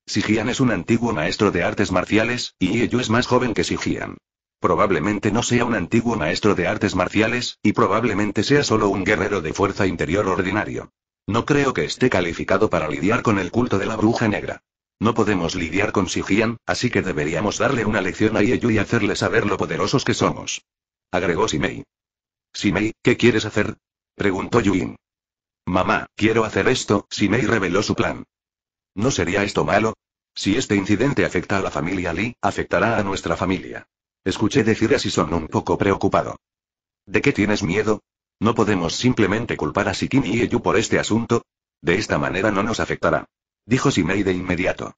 Sijian es un antiguo maestro de artes marciales, y Yu es más joven que Sijian. Probablemente no sea un antiguo maestro de artes marciales, y probablemente sea solo un guerrero de fuerza interior ordinario. No creo que esté calificado para lidiar con el culto de la bruja negra. No podemos lidiar con Sijian, así que deberíamos darle una lección a Yeyu y hacerle saber lo poderosos que somos. Agregó Simei. Simei, ¿qué quieres hacer? Preguntó Yuin. Mamá, quiero hacer esto, Simei reveló su plan. ¿No sería esto malo? Si este incidente afecta a la familia Lee, afectará a nuestra familia. Escuché decir a son un poco preocupado. ¿De qué tienes miedo? ¿No podemos simplemente culpar a Sikin y Eyu por este asunto? De esta manera no nos afectará. Dijo Simei de inmediato.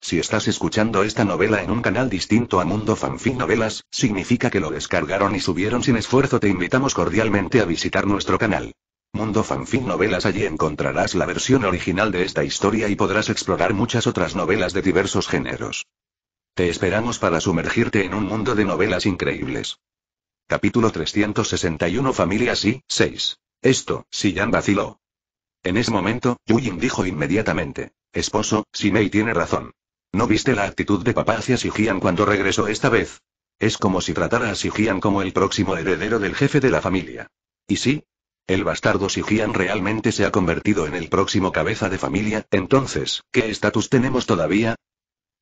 Si estás escuchando esta novela en un canal distinto a Mundo Fanfic Novelas, significa que lo descargaron y subieron sin esfuerzo. Te invitamos cordialmente a visitar nuestro canal. Mundo Fanfic Novelas allí encontrarás la versión original de esta historia y podrás explorar muchas otras novelas de diversos géneros. Te esperamos para sumergirte en un mundo de novelas increíbles. Capítulo 361 Familias y 6. Esto, si vaciló. En ese momento, Yuyin dijo inmediatamente. Esposo, Simei tiene razón. ¿No viste la actitud de papá hacia Jian cuando regresó esta vez? Es como si tratara a Sijian como el próximo heredero del jefe de la familia. ¿Y sí? El bastardo Sijian realmente se ha convertido en el próximo cabeza de familia, entonces, ¿qué estatus tenemos todavía?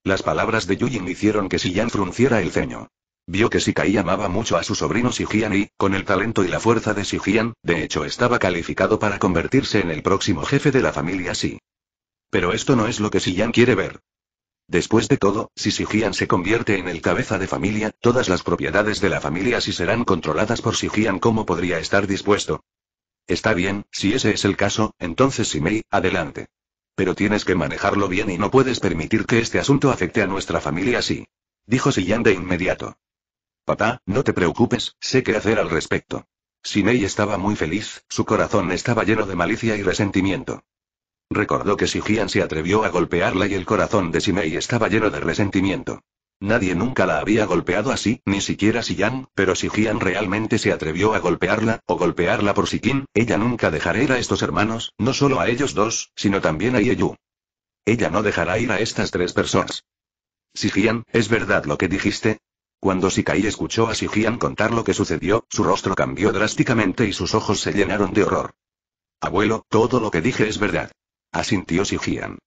Las palabras de Yuyin hicieron que yang frunciera el ceño. Vio que Sikai amaba mucho a su sobrino Sijian y, con el talento y la fuerza de Sijian, de hecho estaba calificado para convertirse en el próximo jefe de la familia Si. Pero esto no es lo que Sijian quiere ver. Después de todo, si Sijian se convierte en el cabeza de familia, todas las propiedades de la familia Si serán controladas por Sijian. como podría estar dispuesto. Está bien, si ese es el caso, entonces Simei, adelante. Pero tienes que manejarlo bien y no puedes permitir que este asunto afecte a nuestra familia si. Dijo Sijian de inmediato. Papá, no te preocupes, sé qué hacer al respecto. Simei estaba muy feliz, su corazón estaba lleno de malicia y resentimiento. Recordó que Sigian se atrevió a golpearla y el corazón de Simei estaba lleno de resentimiento. Nadie nunca la había golpeado así, ni siquiera Siyan, pero si realmente se atrevió a golpearla, o golpearla por Sikin, ella nunca dejará ir a estos hermanos, no solo a ellos dos, sino también a Yeyu. Ella no dejará ir a estas tres personas. Sigian, ¿es verdad lo que dijiste? Cuando Sikaí escuchó a Sigian contar lo que sucedió, su rostro cambió drásticamente y sus ojos se llenaron de horror. Abuelo, todo lo que dije es verdad. Asintió Sigian.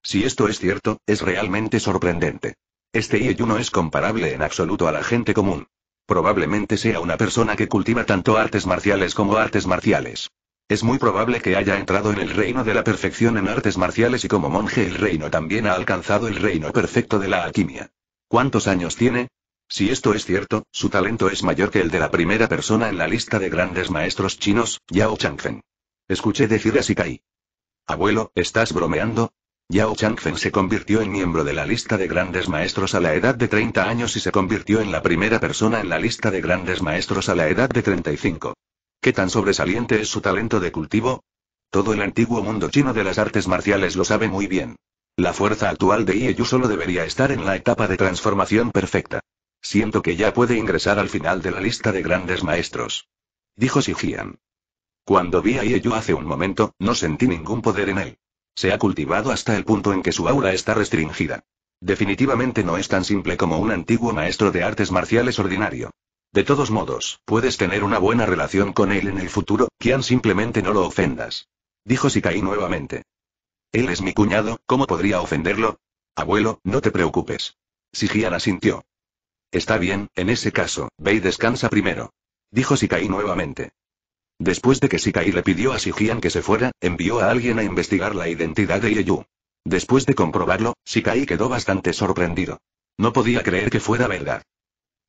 Si esto es cierto, es realmente sorprendente. Este Ieyu no es comparable en absoluto a la gente común. Probablemente sea una persona que cultiva tanto artes marciales como artes marciales. Es muy probable que haya entrado en el reino de la perfección en artes marciales y como monje el reino también ha alcanzado el reino perfecto de la alquimia. ¿Cuántos años tiene? Si esto es cierto, su talento es mayor que el de la primera persona en la lista de grandes maestros chinos, Yao Changfen. Escuché decir a Sikai. Abuelo, ¿estás bromeando? Yao Changfen se convirtió en miembro de la lista de grandes maestros a la edad de 30 años y se convirtió en la primera persona en la lista de grandes maestros a la edad de 35. ¿Qué tan sobresaliente es su talento de cultivo? Todo el antiguo mundo chino de las artes marciales lo sabe muy bien. La fuerza actual de Yu solo debería estar en la etapa de transformación perfecta. Siento que ya puede ingresar al final de la lista de grandes maestros. Dijo Sigian. Cuando vi a Ieyu hace un momento, no sentí ningún poder en él. Se ha cultivado hasta el punto en que su aura está restringida. Definitivamente no es tan simple como un antiguo maestro de artes marciales ordinario. De todos modos, puedes tener una buena relación con él en el futuro, Kian simplemente no lo ofendas. Dijo Sikai nuevamente. Él es mi cuñado, ¿cómo podría ofenderlo? Abuelo, no te preocupes. Sigian asintió. Está bien, en ese caso, Bei descansa primero. Dijo Sikai nuevamente. Después de que Sikai le pidió a Sijian que se fuera, envió a alguien a investigar la identidad de Yu. Después de comprobarlo, Sikai quedó bastante sorprendido. No podía creer que fuera verdad.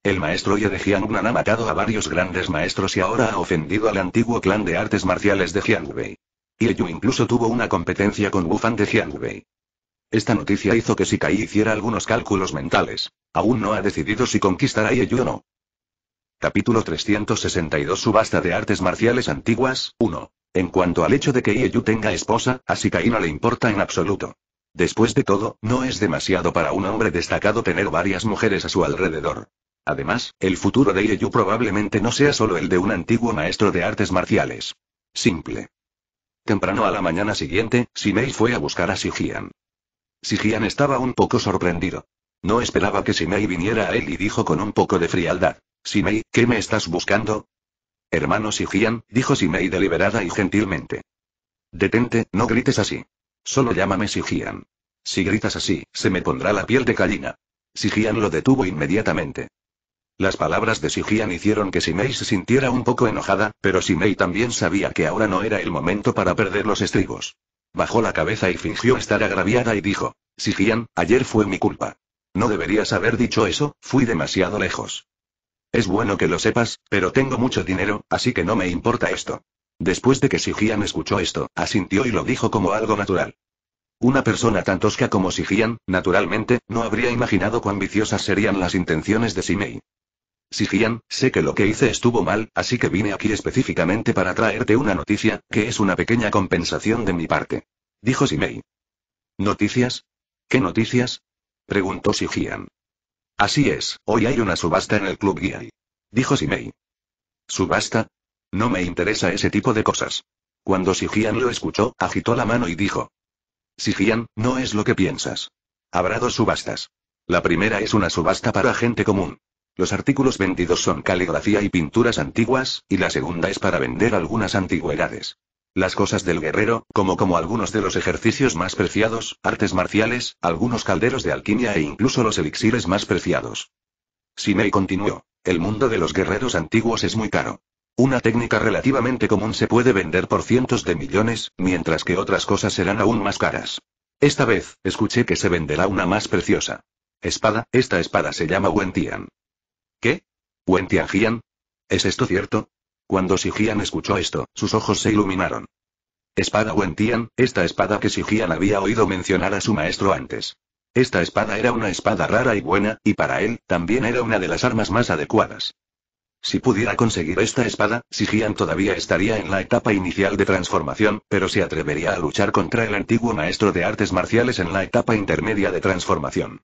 El maestro Ye de Jiangnan ha matado a varios grandes maestros y ahora ha ofendido al antiguo clan de artes marciales de Jiangbei. Yu incluso tuvo una competencia con Fan de Jiangbei. Esta noticia hizo que Sikaí hiciera algunos cálculos mentales. Aún no ha decidido si conquistará Ieyu o no. Capítulo 362 Subasta de artes marciales antiguas, 1. En cuanto al hecho de que Ieyu tenga esposa, a Sikai no le importa en absoluto. Después de todo, no es demasiado para un hombre destacado tener varias mujeres a su alrededor. Además, el futuro de Ieyu probablemente no sea solo el de un antiguo maestro de artes marciales. Simple. Temprano a la mañana siguiente, Simei fue a buscar a Sigian. Sigian estaba un poco sorprendido. No esperaba que Simei viniera a él y dijo con un poco de frialdad. Simei, ¿qué me estás buscando? Hermano Sigian, dijo Simei deliberada y gentilmente. Detente, no grites así. Solo llámame Sigian. Si gritas así, se me pondrá la piel de gallina. Sigian lo detuvo inmediatamente. Las palabras de Sigian hicieron que Simei se sintiera un poco enojada, pero Simei también sabía que ahora no era el momento para perder los estribos. Bajó la cabeza y fingió estar agraviada y dijo, Sigian, ayer fue mi culpa. No deberías haber dicho eso, fui demasiado lejos. Es bueno que lo sepas, pero tengo mucho dinero, así que no me importa esto. Después de que Sigian escuchó esto, asintió y lo dijo como algo natural. Una persona tan tosca como Sigian, naturalmente, no habría imaginado cuán viciosas serían las intenciones de Simei. Sigian, sé que lo que hice estuvo mal, así que vine aquí específicamente para traerte una noticia, que es una pequeña compensación de mi parte. Dijo Simei. ¿Noticias? ¿Qué noticias? Preguntó Sigian. Así es, hoy hay una subasta en el Club Guiai. Dijo Simei. ¿Subasta? No me interesa ese tipo de cosas. Cuando Sigian lo escuchó, agitó la mano y dijo. Sigian, no es lo que piensas. Habrá dos subastas. La primera es una subasta para gente común. Los artículos vendidos son caligrafía y pinturas antiguas, y la segunda es para vender algunas antigüedades. Las cosas del guerrero, como como algunos de los ejercicios más preciados, artes marciales, algunos calderos de alquimia e incluso los elixires más preciados. Simei continuó. El mundo de los guerreros antiguos es muy caro. Una técnica relativamente común se puede vender por cientos de millones, mientras que otras cosas serán aún más caras. Esta vez, escuché que se venderá una más preciosa. Espada, esta espada se llama Wentian. ¿Qué? ¿Wen ¿Es esto cierto? Cuando Sijian escuchó esto, sus ojos se iluminaron. Espada Wen esta espada que Sijian había oído mencionar a su maestro antes. Esta espada era una espada rara y buena, y para él, también era una de las armas más adecuadas. Si pudiera conseguir esta espada, Sijian todavía estaría en la etapa inicial de transformación, pero se atrevería a luchar contra el antiguo maestro de artes marciales en la etapa intermedia de transformación.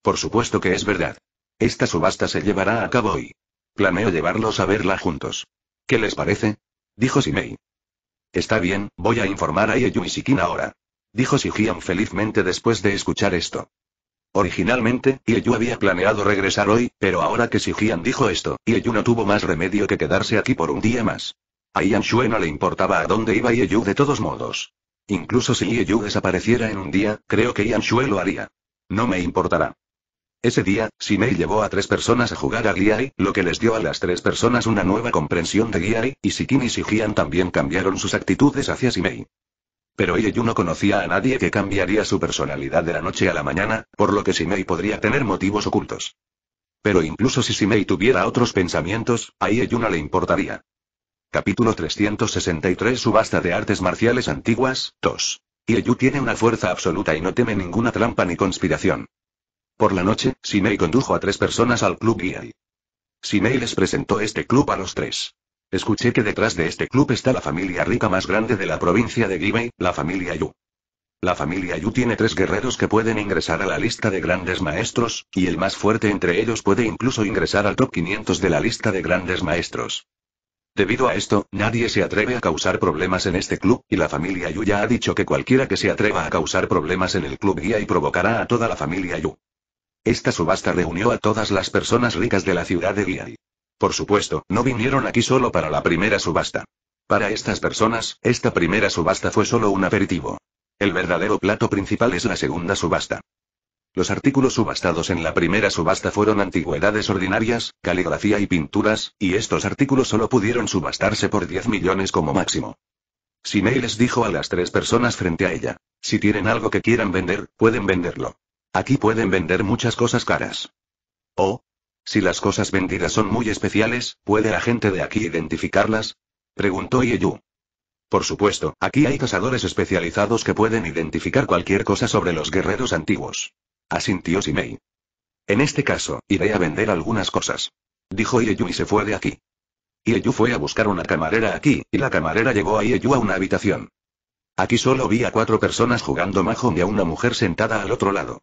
Por supuesto que es verdad. Esta subasta se llevará a cabo hoy. Planeo llevarlos a verla juntos. ¿Qué les parece? Dijo Simei. Está bien, voy a informar a Ieyu y Sikin ahora. Dijo Sijian felizmente después de escuchar esto. Originalmente, Ieyu había planeado regresar hoy, pero ahora que Sijian dijo esto, Ieyu no tuvo más remedio que quedarse aquí por un día más. A Ian no le importaba a dónde iba Ieyu de todos modos. Incluso si Ieyu desapareciera en un día, creo que Ian lo haría. No me importará. Ese día, Simei llevó a tres personas a jugar a Giai, lo que les dio a las tres personas una nueva comprensión de Giai, y Sikin y Shijian también cambiaron sus actitudes hacia Simei. Pero Ieyu no conocía a nadie que cambiaría su personalidad de la noche a la mañana, por lo que Simei podría tener motivos ocultos. Pero incluso si Simei tuviera otros pensamientos, a Ieyu no le importaría. Capítulo 363 Subasta de Artes Marciales Antiguas, 2. Ieyu tiene una fuerza absoluta y no teme ninguna trampa ni conspiración. Por la noche, Simei condujo a tres personas al club Guiai. Simei les presentó este club a los tres. Escuché que detrás de este club está la familia rica más grande de la provincia de Guibay, la familia Yu. La familia Yu tiene tres guerreros que pueden ingresar a la lista de grandes maestros, y el más fuerte entre ellos puede incluso ingresar al top 500 de la lista de grandes maestros. Debido a esto, nadie se atreve a causar problemas en este club, y la familia Yu ya ha dicho que cualquiera que se atreva a causar problemas en el club guía provocará a toda la familia Yu. Esta subasta reunió a todas las personas ricas de la ciudad de Giai. Por supuesto, no vinieron aquí solo para la primera subasta. Para estas personas, esta primera subasta fue solo un aperitivo. El verdadero plato principal es la segunda subasta. Los artículos subastados en la primera subasta fueron antigüedades ordinarias, caligrafía y pinturas, y estos artículos solo pudieron subastarse por 10 millones como máximo. Sinei les dijo a las tres personas frente a ella. Si tienen algo que quieran vender, pueden venderlo. Aquí pueden vender muchas cosas caras. Oh. Si las cosas vendidas son muy especiales, ¿puede la gente de aquí identificarlas? Preguntó Ieyu. Por supuesto, aquí hay cazadores especializados que pueden identificar cualquier cosa sobre los guerreros antiguos. Asintió Simei. En este caso, iré a vender algunas cosas. Dijo Ieyu y se fue de aquí. Ieyu fue a buscar una camarera aquí, y la camarera llevó a Ieyu a una habitación. Aquí solo vi a cuatro personas jugando mahjong y a una mujer sentada al otro lado.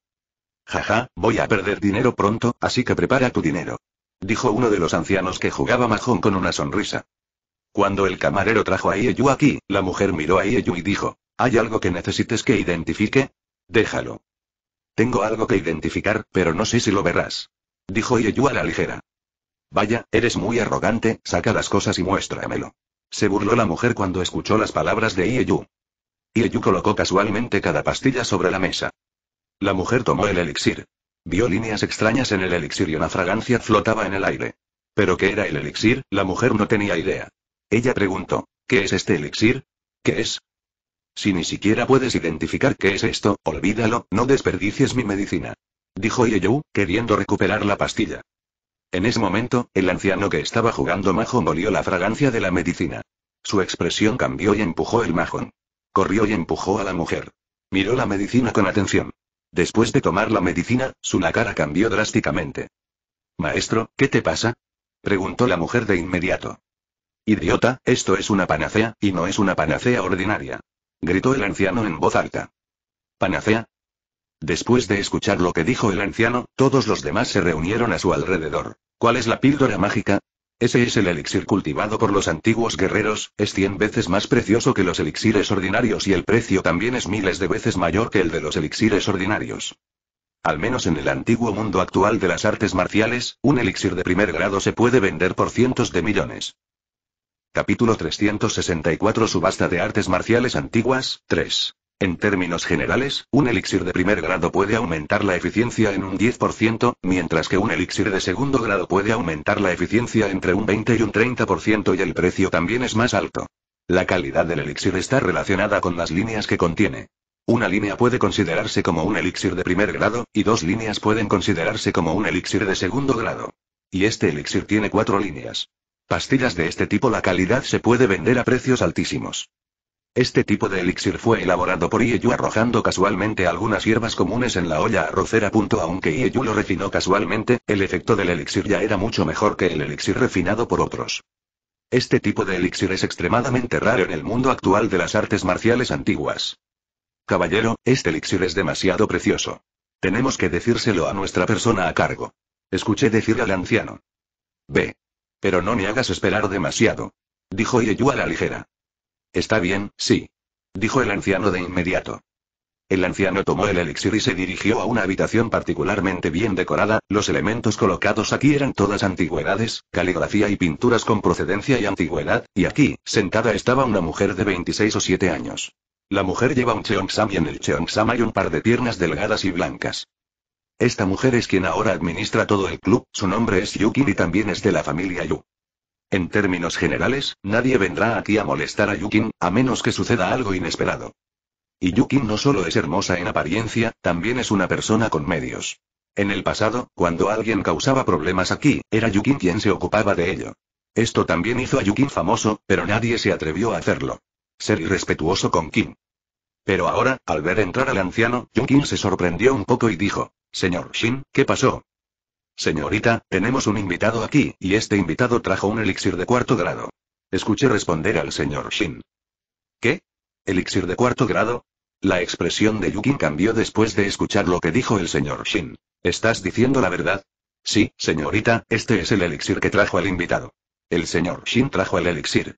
Jaja, voy a perder dinero pronto, así que prepara tu dinero. Dijo uno de los ancianos que jugaba majón con una sonrisa. Cuando el camarero trajo a Ieyu aquí, la mujer miró a Ieyu y dijo, ¿hay algo que necesites que identifique? Déjalo. Tengo algo que identificar, pero no sé si lo verás. Dijo Ieyu a la ligera. Vaya, eres muy arrogante, saca las cosas y muéstramelo. Se burló la mujer cuando escuchó las palabras de Ieyu. Ieyu colocó casualmente cada pastilla sobre la mesa. La mujer tomó el elixir. Vio líneas extrañas en el elixir y una fragancia flotaba en el aire. ¿Pero qué era el elixir? La mujer no tenía idea. Ella preguntó, ¿qué es este elixir? ¿Qué es? Si ni siquiera puedes identificar qué es esto, olvídalo, no desperdicies mi medicina. Dijo Yeyou, queriendo recuperar la pastilla. En ese momento, el anciano que estaba jugando majo molió la fragancia de la medicina. Su expresión cambió y empujó el majón. Corrió y empujó a la mujer. Miró la medicina con atención. Después de tomar la medicina, su cara cambió drásticamente. Maestro, ¿qué te pasa? preguntó la mujer de inmediato. Idiota, esto es una panacea, y no es una panacea ordinaria. Gritó el anciano en voz alta. ¿Panacea? Después de escuchar lo que dijo el anciano, todos los demás se reunieron a su alrededor. ¿Cuál es la píldora mágica? Ese es el elixir cultivado por los antiguos guerreros, es cien veces más precioso que los elixires ordinarios y el precio también es miles de veces mayor que el de los elixires ordinarios. Al menos en el antiguo mundo actual de las artes marciales, un elixir de primer grado se puede vender por cientos de millones. Capítulo 364 Subasta de Artes Marciales Antiguas, 3. En términos generales, un elixir de primer grado puede aumentar la eficiencia en un 10%, mientras que un elixir de segundo grado puede aumentar la eficiencia entre un 20 y un 30% y el precio también es más alto. La calidad del elixir está relacionada con las líneas que contiene. Una línea puede considerarse como un elixir de primer grado, y dos líneas pueden considerarse como un elixir de segundo grado. Y este elixir tiene cuatro líneas. Pastillas de este tipo la calidad se puede vender a precios altísimos. Este tipo de elixir fue elaborado por Ieyu arrojando casualmente algunas hierbas comunes en la olla arrocera. Aunque Ieyu lo refinó casualmente, el efecto del elixir ya era mucho mejor que el elixir refinado por otros. Este tipo de elixir es extremadamente raro en el mundo actual de las artes marciales antiguas. Caballero, este elixir es demasiado precioso. Tenemos que decírselo a nuestra persona a cargo. Escuché decir al anciano. Ve. Pero no me hagas esperar demasiado. Dijo Ieyu a la ligera. Está bien, sí. Dijo el anciano de inmediato. El anciano tomó el elixir y se dirigió a una habitación particularmente bien decorada, los elementos colocados aquí eran todas antigüedades, caligrafía y pinturas con procedencia y antigüedad, y aquí, sentada estaba una mujer de 26 o 7 años. La mujer lleva un cheongsam y en el cheongsam hay un par de piernas delgadas y blancas. Esta mujer es quien ahora administra todo el club, su nombre es Yuki y también es de la familia Yu. En términos generales, nadie vendrá aquí a molestar a Yukin, a menos que suceda algo inesperado. Y Yukin no solo es hermosa en apariencia, también es una persona con medios. En el pasado, cuando alguien causaba problemas aquí, era Yukin quien se ocupaba de ello. Esto también hizo a Yukin famoso, pero nadie se atrevió a hacerlo. Ser irrespetuoso con Kim. Pero ahora, al ver entrar al anciano, Yukin se sorprendió un poco y dijo, Señor Shin, ¿qué pasó? Señorita, tenemos un invitado aquí, y este invitado trajo un elixir de cuarto grado. Escuché responder al señor Shin. ¿Qué? ¿Elixir de cuarto grado? La expresión de Yukin cambió después de escuchar lo que dijo el señor Shin. ¿Estás diciendo la verdad? Sí, señorita, este es el elixir que trajo el invitado. El señor Shin trajo el elixir.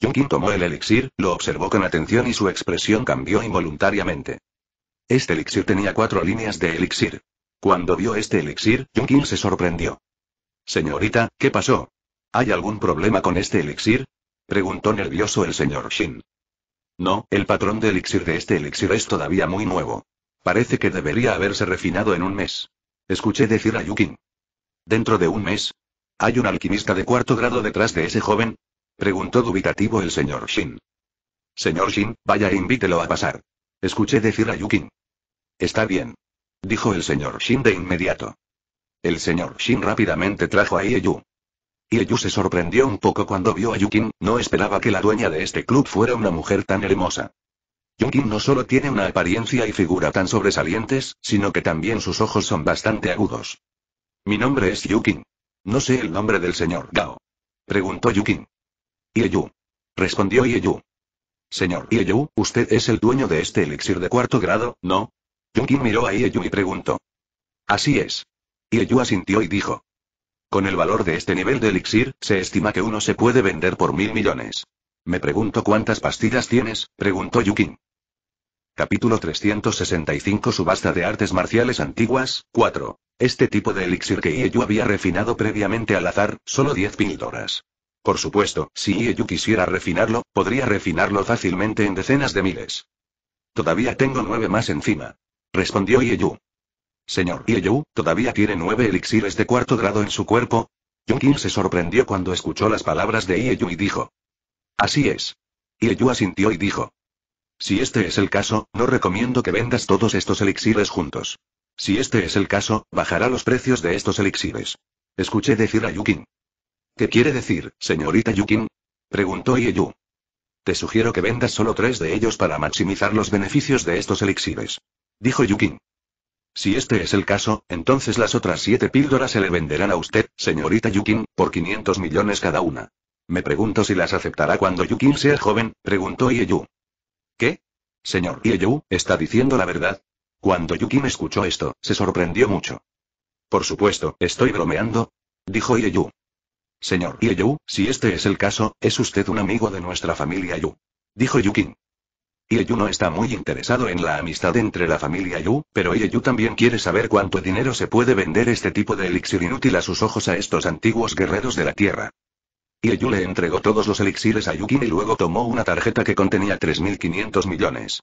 Yukin tomó el elixir, lo observó con atención y su expresión cambió involuntariamente. Este elixir tenía cuatro líneas de elixir. Cuando vio este elixir, Yukin se sorprendió. Señorita, ¿qué pasó? ¿Hay algún problema con este elixir? Preguntó nervioso el señor Shin. No, el patrón de elixir de este elixir es todavía muy nuevo. Parece que debería haberse refinado en un mes. Escuché decir a Yukin. ¿Dentro de un mes? ¿Hay un alquimista de cuarto grado detrás de ese joven? Preguntó dubitativo el señor Shin. Señor Shin, vaya e invítelo a pasar. Escuché decir a Yukin. Está bien. Dijo el señor Shin de inmediato. El señor Shin rápidamente trajo a Ieyu. Ieyu se sorprendió un poco cuando vio a Yukin, no esperaba que la dueña de este club fuera una mujer tan hermosa. Yukin no solo tiene una apariencia y figura tan sobresalientes, sino que también sus ojos son bastante agudos. Mi nombre es Yukin. No sé el nombre del señor Gao. Preguntó Yukin. Ieyu. Respondió Ieyu. Señor Ieyu, usted es el dueño de este elixir de cuarto grado, ¿no? Yukin miró a Ieyu y preguntó. Así es. Ieyu asintió y dijo. Con el valor de este nivel de elixir, se estima que uno se puede vender por mil millones. Me pregunto cuántas pastillas tienes, preguntó Yukin. Capítulo 365 Subasta de artes marciales antiguas, 4. Este tipo de elixir que Ieyu había refinado previamente al azar, solo 10 píldoras. Por supuesto, si Ieyu quisiera refinarlo, podría refinarlo fácilmente en decenas de miles. Todavía tengo nueve más encima. Respondió Ieyu. Señor Ieyu, todavía tiene nueve elixires de cuarto grado en su cuerpo. Yukin se sorprendió cuando escuchó las palabras de Ieyu y dijo. Así es. Ieyu asintió y dijo. Si este es el caso, no recomiendo que vendas todos estos elixires juntos. Si este es el caso, bajará los precios de estos elixires. Escuché decir a Yukin. ¿Qué quiere decir, señorita Yukin? Preguntó Ieyu. Te sugiero que vendas solo tres de ellos para maximizar los beneficios de estos elixires dijo Yukin. Si este es el caso, entonces las otras siete píldoras se le venderán a usted, señorita Yukin, por 500 millones cada una. Me pregunto si las aceptará cuando Yukin sea joven, preguntó Ieyu. ¿Qué? Señor Ieyu, ¿está diciendo la verdad? Cuando Yukin escuchó esto, se sorprendió mucho. Por supuesto, estoy bromeando, dijo Ieyu. Señor Ieyu, si este es el caso, es usted un amigo de nuestra familia Yu. Dijo Yukin. Ieyu no está muy interesado en la amistad entre la familia Yu, pero Ieyu también quiere saber cuánto dinero se puede vender este tipo de elixir inútil a sus ojos a estos antiguos guerreros de la tierra. Ieyu le entregó todos los elixires a Yukin y luego tomó una tarjeta que contenía 3.500 millones.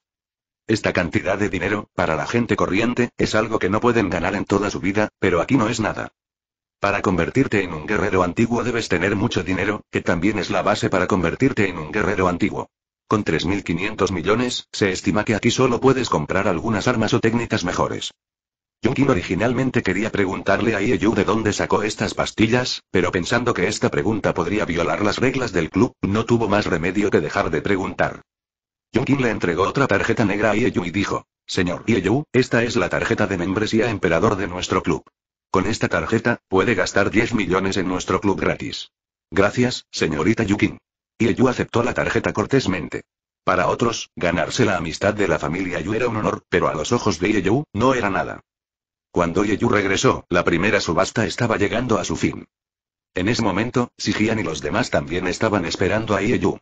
Esta cantidad de dinero, para la gente corriente, es algo que no pueden ganar en toda su vida, pero aquí no es nada. Para convertirte en un guerrero antiguo debes tener mucho dinero, que también es la base para convertirte en un guerrero antiguo. Con 3.500 millones, se estima que aquí solo puedes comprar algunas armas o técnicas mejores. Jung-Kin originalmente quería preguntarle a Ieyu de dónde sacó estas pastillas, pero pensando que esta pregunta podría violar las reglas del club, no tuvo más remedio que dejar de preguntar. Jung-Kin le entregó otra tarjeta negra a Ieyu y dijo, Señor Ieyu, esta es la tarjeta de membresía emperador de nuestro club. Con esta tarjeta, puede gastar 10 millones en nuestro club gratis. Gracias, señorita Yukin. Y aceptó la tarjeta cortésmente. Para otros, ganarse la amistad de la familia Yu era un honor, pero a los ojos de Yu, no era nada. Cuando Yeyu regresó, la primera subasta estaba llegando a su fin. En ese momento, Sigian y los demás también estaban esperando a Yeyu.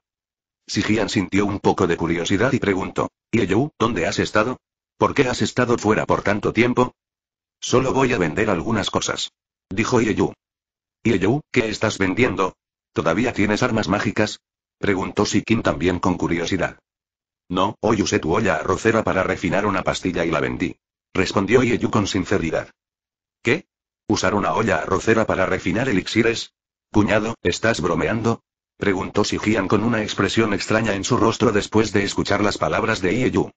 Sigian sintió un poco de curiosidad y preguntó, Yeyu, ¿dónde has estado? ¿Por qué has estado fuera por tanto tiempo? Solo voy a vender algunas cosas. Dijo Yeyu. Yeyu, ¿qué estás vendiendo? ¿Todavía tienes armas mágicas? Preguntó Sikin también con curiosidad. No, hoy usé tu olla arrocera para refinar una pastilla y la vendí. Respondió Ieyu con sinceridad. ¿Qué? ¿Usar una olla arrocera para refinar elixires? Cuñado, ¿estás bromeando? Preguntó Sijian con una expresión extraña en su rostro después de escuchar las palabras de Ieyu.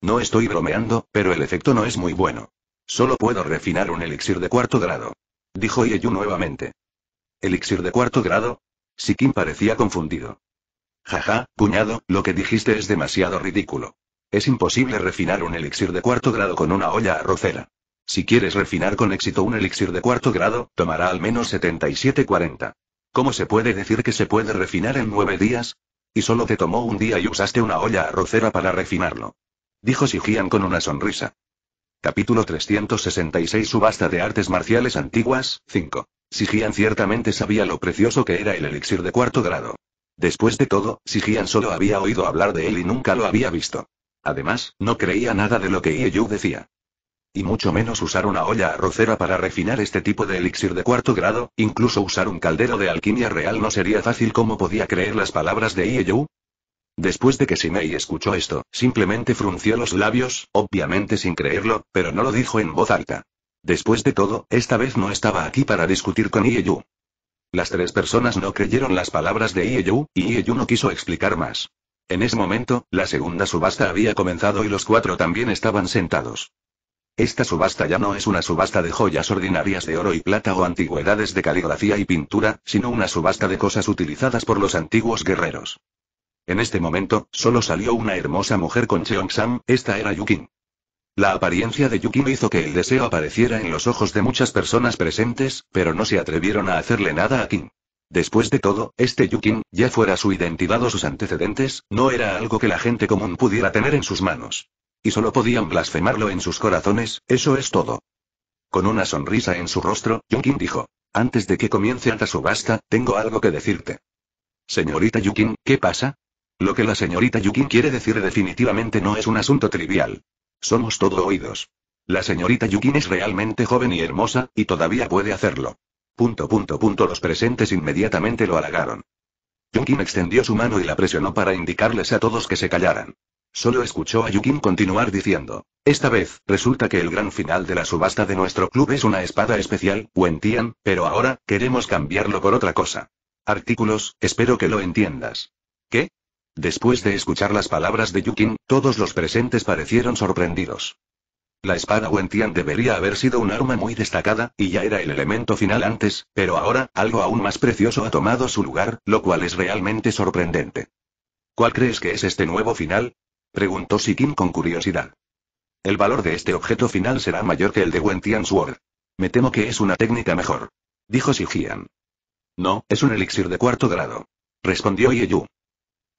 No estoy bromeando, pero el efecto no es muy bueno. Solo puedo refinar un elixir de cuarto grado. Dijo Ieyu nuevamente. ¿Elixir de cuarto grado? Sikin parecía confundido. Jaja, cuñado, lo que dijiste es demasiado ridículo. Es imposible refinar un elixir de cuarto grado con una olla arrocera. Si quieres refinar con éxito un elixir de cuarto grado, tomará al menos 77-40. ¿Cómo se puede decir que se puede refinar en nueve días? Y solo te tomó un día y usaste una olla arrocera para refinarlo. Dijo Sigian con una sonrisa. Capítulo 366 Subasta de Artes Marciales Antiguas, 5. Sigian ciertamente sabía lo precioso que era el elixir de cuarto grado. Después de todo, Sigian solo había oído hablar de él y nunca lo había visto. Además, no creía nada de lo que Ieyu decía. Y mucho menos usar una olla arrocera para refinar este tipo de elixir de cuarto grado, incluso usar un caldero de alquimia real no sería fácil como podía creer las palabras de Ieyu. Después de que Simei escuchó esto, simplemente frunció los labios, obviamente sin creerlo, pero no lo dijo en voz alta. Después de todo, esta vez no estaba aquí para discutir con Ieyu. Las tres personas no creyeron las palabras de Ieyu, y Ieyu no quiso explicar más. En ese momento, la segunda subasta había comenzado y los cuatro también estaban sentados. Esta subasta ya no es una subasta de joyas ordinarias de oro y plata o antigüedades de caligrafía y pintura, sino una subasta de cosas utilizadas por los antiguos guerreros. En este momento, solo salió una hermosa mujer con Cheongsam, esta era Yukin. La apariencia de Yukin hizo que el deseo apareciera en los ojos de muchas personas presentes, pero no se atrevieron a hacerle nada a Kim. Después de todo, este Yukin, ya fuera su identidad o sus antecedentes, no era algo que la gente común pudiera tener en sus manos. Y solo podían blasfemarlo en sus corazones, eso es todo. Con una sonrisa en su rostro, Yukin dijo. Antes de que comience la subasta, tengo algo que decirte. Señorita Yukin, ¿qué pasa? Lo que la señorita Yukin quiere decir definitivamente no es un asunto trivial. Somos todo oídos. La señorita Yukin es realmente joven y hermosa, y todavía puede hacerlo. Punto, punto, punto. Los presentes inmediatamente lo halagaron. Yukin extendió su mano y la presionó para indicarles a todos que se callaran. Solo escuchó a Yukin continuar diciendo: Esta vez, resulta que el gran final de la subasta de nuestro club es una espada especial, Wentian, pero ahora, queremos cambiarlo por otra cosa. Artículos, espero que lo entiendas. ¿Qué? Después de escuchar las palabras de Yukin, todos los presentes parecieron sorprendidos. La espada Wentian debería haber sido un arma muy destacada, y ya era el elemento final antes, pero ahora, algo aún más precioso ha tomado su lugar, lo cual es realmente sorprendente. ¿Cuál crees que es este nuevo final? preguntó Sikin con curiosidad. El valor de este objeto final será mayor que el de Wentian Sword. Me temo que es una técnica mejor. Dijo Sijian. No, es un elixir de cuarto grado. Respondió Ye-Yu.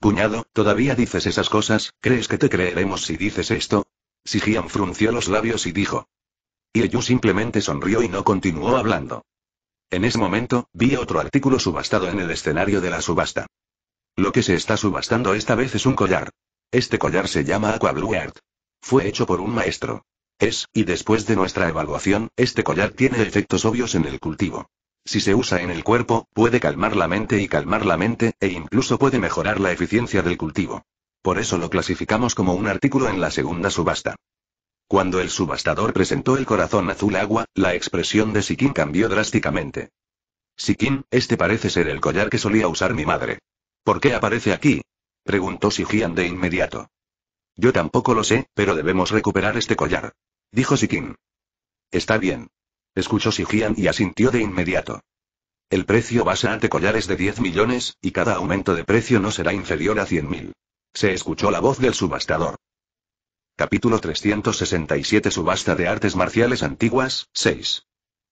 «Cuñado, ¿todavía dices esas cosas? ¿Crees que te creeremos si dices esto? Sigian frunció los labios y dijo. Y simplemente sonrió y no continuó hablando. En ese momento, vi otro artículo subastado en el escenario de la subasta. Lo que se está subastando esta vez es un collar. Este collar se llama Aqua Blue Art. Fue hecho por un maestro. Es, y después de nuestra evaluación, este collar tiene efectos obvios en el cultivo. Si se usa en el cuerpo, puede calmar la mente y calmar la mente, e incluso puede mejorar la eficiencia del cultivo. Por eso lo clasificamos como un artículo en la segunda subasta. Cuando el subastador presentó el corazón azul agua, la expresión de Sikin cambió drásticamente. Sikin, este parece ser el collar que solía usar mi madre. ¿Por qué aparece aquí? preguntó Sijian de inmediato. Yo tampoco lo sé, pero debemos recuperar este collar. Dijo Sikin. Está bien. Escuchó Sigian y asintió de inmediato. El precio base ante collares de 10 millones, y cada aumento de precio no será inferior a 100.000. Se escuchó la voz del subastador. Capítulo 367 Subasta de Artes Marciales Antiguas, 6.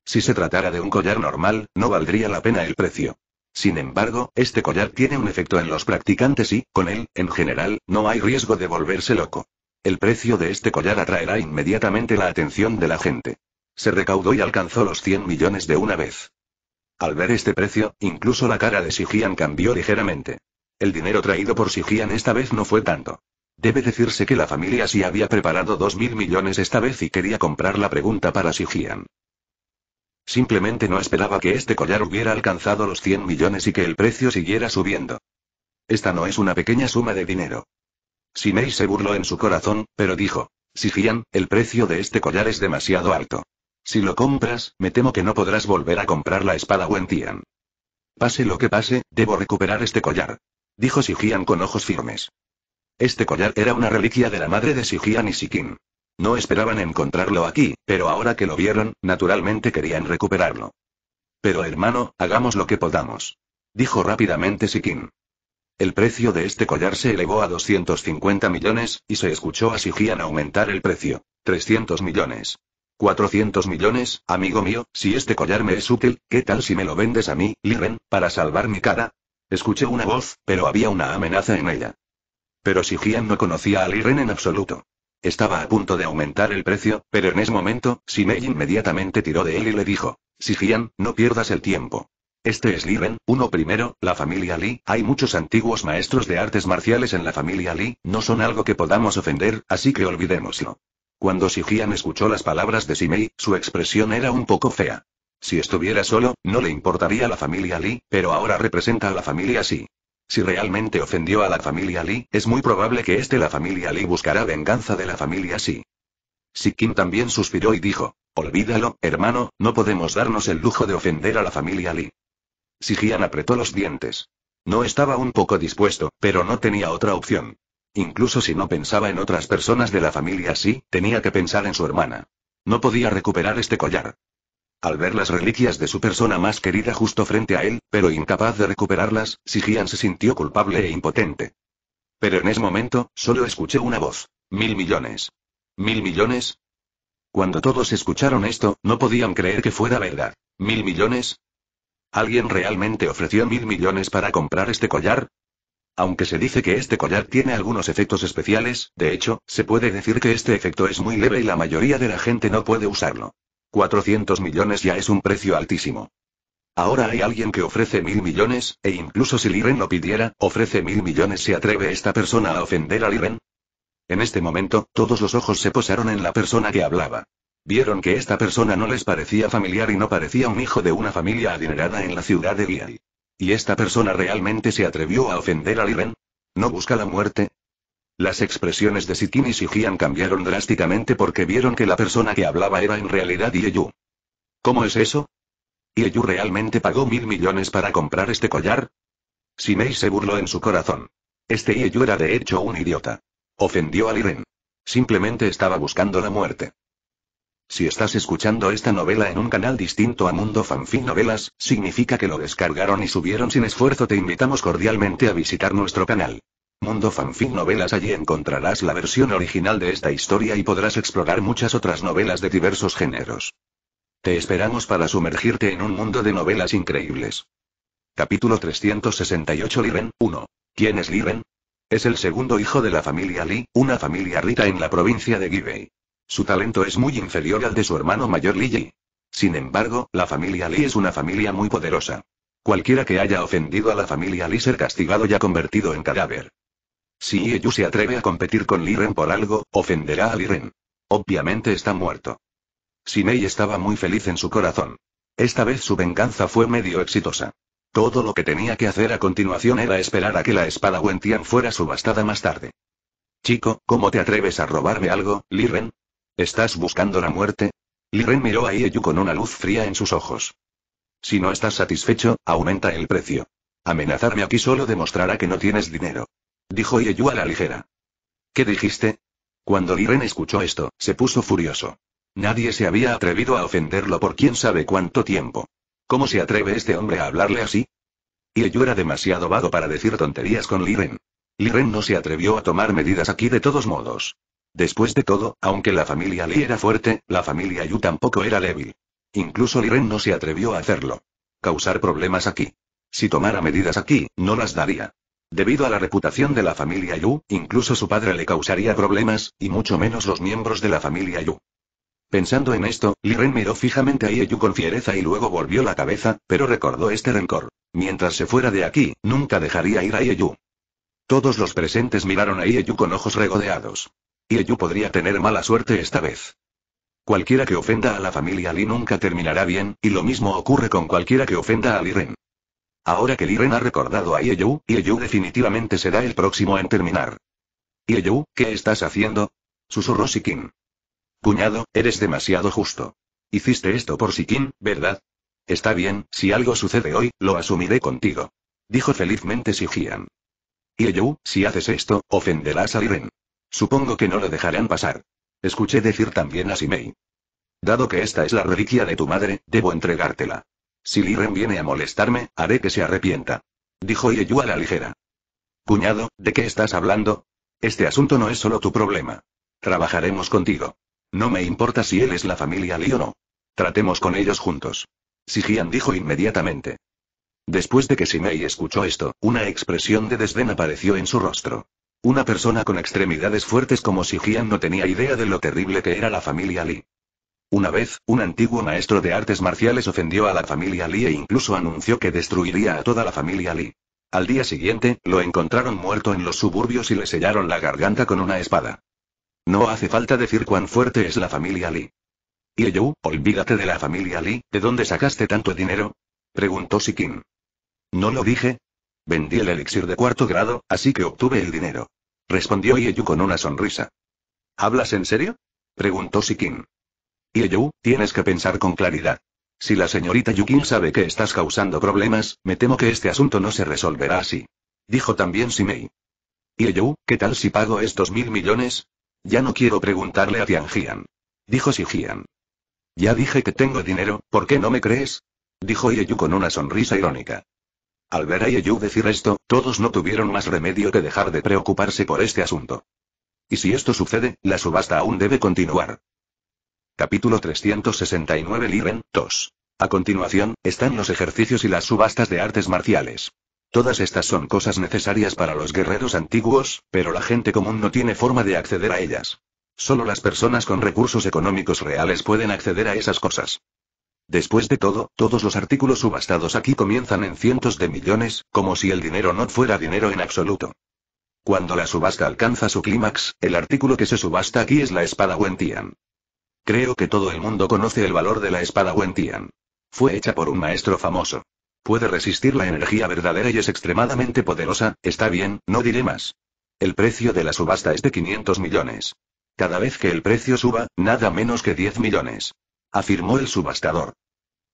Si se tratara de un collar normal, no valdría la pena el precio. Sin embargo, este collar tiene un efecto en los practicantes y, con él, en general, no hay riesgo de volverse loco. El precio de este collar atraerá inmediatamente la atención de la gente. Se recaudó y alcanzó los 100 millones de una vez. Al ver este precio, incluso la cara de Sigian cambió ligeramente. El dinero traído por Sigian esta vez no fue tanto. Debe decirse que la familia sí había preparado 2.000 millones esta vez y quería comprar la pregunta para Sigian. Simplemente no esperaba que este collar hubiera alcanzado los 100 millones y que el precio siguiera subiendo. Esta no es una pequeña suma de dinero. Sinei se burló en su corazón, pero dijo, Sigian, el precio de este collar es demasiado alto. Si lo compras, me temo que no podrás volver a comprar la espada Wentian. Pase lo que pase, debo recuperar este collar. Dijo Sigian con ojos firmes. Este collar era una reliquia de la madre de Sigian y Sikin. No esperaban encontrarlo aquí, pero ahora que lo vieron, naturalmente querían recuperarlo. Pero hermano, hagamos lo que podamos. Dijo rápidamente Sikin. El precio de este collar se elevó a 250 millones, y se escuchó a Sigian aumentar el precio. 300 millones. 400 millones, amigo mío, si este collar me es útil, ¿qué tal si me lo vendes a mí, Liren, para salvar mi cara? Escuché una voz, pero había una amenaza en ella. Pero Sigian no conocía a Liren en absoluto. Estaba a punto de aumentar el precio, pero en ese momento, Simei inmediatamente tiró de él y le dijo, Sigian, no pierdas el tiempo. Este es Liren, uno primero, la familia Li, hay muchos antiguos maestros de artes marciales en la familia Li, no son algo que podamos ofender, así que olvidémoslo. Cuando Sijian escuchó las palabras de Simei, su expresión era un poco fea. Si estuviera solo, no le importaría la familia Li, pero ahora representa a la familia Si. Si realmente ofendió a la familia Li, es muy probable que este la familia Li buscará venganza de la familia Si. Sikin también suspiró y dijo, olvídalo, hermano, no podemos darnos el lujo de ofender a la familia Li. Sigian apretó los dientes. No estaba un poco dispuesto, pero no tenía otra opción. Incluso si no pensaba en otras personas de la familia, sí, tenía que pensar en su hermana. No podía recuperar este collar. Al ver las reliquias de su persona más querida justo frente a él, pero incapaz de recuperarlas, Sigian se sintió culpable e impotente. Pero en ese momento, solo escuché una voz. Mil millones. Mil millones. Cuando todos escucharon esto, no podían creer que fuera verdad. ¿Mil millones? ¿Alguien realmente ofreció mil millones para comprar este collar? Aunque se dice que este collar tiene algunos efectos especiales, de hecho, se puede decir que este efecto es muy leve y la mayoría de la gente no puede usarlo. 400 millones ya es un precio altísimo. Ahora hay alguien que ofrece mil millones, e incluso si Liren lo pidiera, ofrece mil millones. ¿Se atreve esta persona a ofender a Liren? En este momento, todos los ojos se posaron en la persona que hablaba. Vieron que esta persona no les parecía familiar y no parecía un hijo de una familia adinerada en la ciudad de Lial. ¿Y esta persona realmente se atrevió a ofender a Liren? ¿No busca la muerte? Las expresiones de Sikin y Shijian cambiaron drásticamente porque vieron que la persona que hablaba era en realidad Ieyu. ¿Cómo es eso? ¿Ieyu realmente pagó mil millones para comprar este collar? Sinei se burló en su corazón. Este Ieyu era de hecho un idiota. Ofendió a Liren. Simplemente estaba buscando la muerte. Si estás escuchando esta novela en un canal distinto a Mundo Fanfic Novelas, significa que lo descargaron y subieron sin esfuerzo. Te invitamos cordialmente a visitar nuestro canal. Mundo Fanfic Novelas allí encontrarás la versión original de esta historia y podrás explorar muchas otras novelas de diversos géneros. Te esperamos para sumergirte en un mundo de novelas increíbles. Capítulo 368 Liren, 1. ¿Quién es Liren? Es el segundo hijo de la familia Lee, una familia rica en la provincia de Gibei. Su talento es muy inferior al de su hermano mayor Li Yi. Sin embargo, la familia Li es una familia muy poderosa. Cualquiera que haya ofendido a la familia Li ser castigado ya convertido en cadáver. Si Yu se atreve a competir con Li Ren por algo, ofenderá a Li Ren. Obviamente está muerto. Sinei estaba muy feliz en su corazón. Esta vez su venganza fue medio exitosa. Todo lo que tenía que hacer a continuación era esperar a que la espada Wentian fuera subastada más tarde. Chico, ¿cómo te atreves a robarme algo, Li Ren? ¿Estás buscando la muerte? Liren miró a Ieyu con una luz fría en sus ojos. Si no estás satisfecho, aumenta el precio. Amenazarme aquí solo demostrará que no tienes dinero. Dijo Ieyu a la ligera. ¿Qué dijiste? Cuando Liren escuchó esto, se puso furioso. Nadie se había atrevido a ofenderlo por quién sabe cuánto tiempo. ¿Cómo se atreve este hombre a hablarle así? Ieyu era demasiado vago para decir tonterías con Liren. Liren no se atrevió a tomar medidas aquí de todos modos. Después de todo, aunque la familia Lee era fuerte, la familia Yu tampoco era débil. Incluso Liren no se atrevió a hacerlo. Causar problemas aquí. Si tomara medidas aquí, no las daría. Debido a la reputación de la familia Yu, incluso su padre le causaría problemas, y mucho menos los miembros de la familia Yu. Pensando en esto, Liren miró fijamente a Yu con fiereza y luego volvió la cabeza, pero recordó este rencor. Mientras se fuera de aquí, nunca dejaría ir a Yu. Todos los presentes miraron a Yu con ojos regodeados. Ieyu podría tener mala suerte esta vez. Cualquiera que ofenda a la familia Li nunca terminará bien, y lo mismo ocurre con cualquiera que ofenda a Li Ren. Ahora que Li Ren ha recordado a Ieyu, Ieyu definitivamente será el próximo en terminar. Ieyu, ¿qué estás haciendo? Susurró Sikin. Cuñado, eres demasiado justo. Hiciste esto por Sikin, ¿verdad? Está bien, si algo sucede hoy, lo asumiré contigo. Dijo felizmente Sijian. Ieyu, si haces esto, ofenderás a Liren. Supongo que no lo dejarán pasar. Escuché decir también a Simei. Dado que esta es la reliquia de tu madre, debo entregártela. Si Liren viene a molestarme, haré que se arrepienta. Dijo Yeyu a la ligera. Cuñado, ¿de qué estás hablando? Este asunto no es solo tu problema. Trabajaremos contigo. No me importa si él es la familia Lee o no. Tratemos con ellos juntos. Sigian dijo inmediatamente. Después de que Simei escuchó esto, una expresión de desdén apareció en su rostro. Una persona con extremidades fuertes como si no tenía idea de lo terrible que era la familia Lee. Una vez, un antiguo maestro de artes marciales ofendió a la familia Lee e incluso anunció que destruiría a toda la familia Lee. Al día siguiente, lo encontraron muerto en los suburbios y le sellaron la garganta con una espada. No hace falta decir cuán fuerte es la familia Lee. Y yo, olvídate de la familia Lee, ¿de dónde sacaste tanto dinero? preguntó Sikin. No lo dije, Vendí el elixir de cuarto grado, así que obtuve el dinero. Respondió Ieyu con una sonrisa. ¿Hablas en serio? Preguntó Sikin. Ieyu, tienes que pensar con claridad. Si la señorita Yukin sabe que estás causando problemas, me temo que este asunto no se resolverá así. Dijo también Simei. Ieyu, ¿qué tal si pago estos mil millones? Ya no quiero preguntarle a Tianjian. Dijo Sijian. Ya dije que tengo dinero, ¿por qué no me crees? Dijo Ieyu con una sonrisa irónica. Al ver a Yeyu decir esto, todos no tuvieron más remedio que dejar de preocuparse por este asunto. Y si esto sucede, la subasta aún debe continuar. Capítulo 369 Liren, 2. A continuación, están los ejercicios y las subastas de artes marciales. Todas estas son cosas necesarias para los guerreros antiguos, pero la gente común no tiene forma de acceder a ellas. Solo las personas con recursos económicos reales pueden acceder a esas cosas. Después de todo, todos los artículos subastados aquí comienzan en cientos de millones, como si el dinero no fuera dinero en absoluto. Cuando la subasta alcanza su clímax, el artículo que se subasta aquí es la espada Wentian. Creo que todo el mundo conoce el valor de la espada Wentian. Fue hecha por un maestro famoso. Puede resistir la energía verdadera y es extremadamente poderosa, está bien, no diré más. El precio de la subasta es de 500 millones. Cada vez que el precio suba, nada menos que 10 millones afirmó el subastador.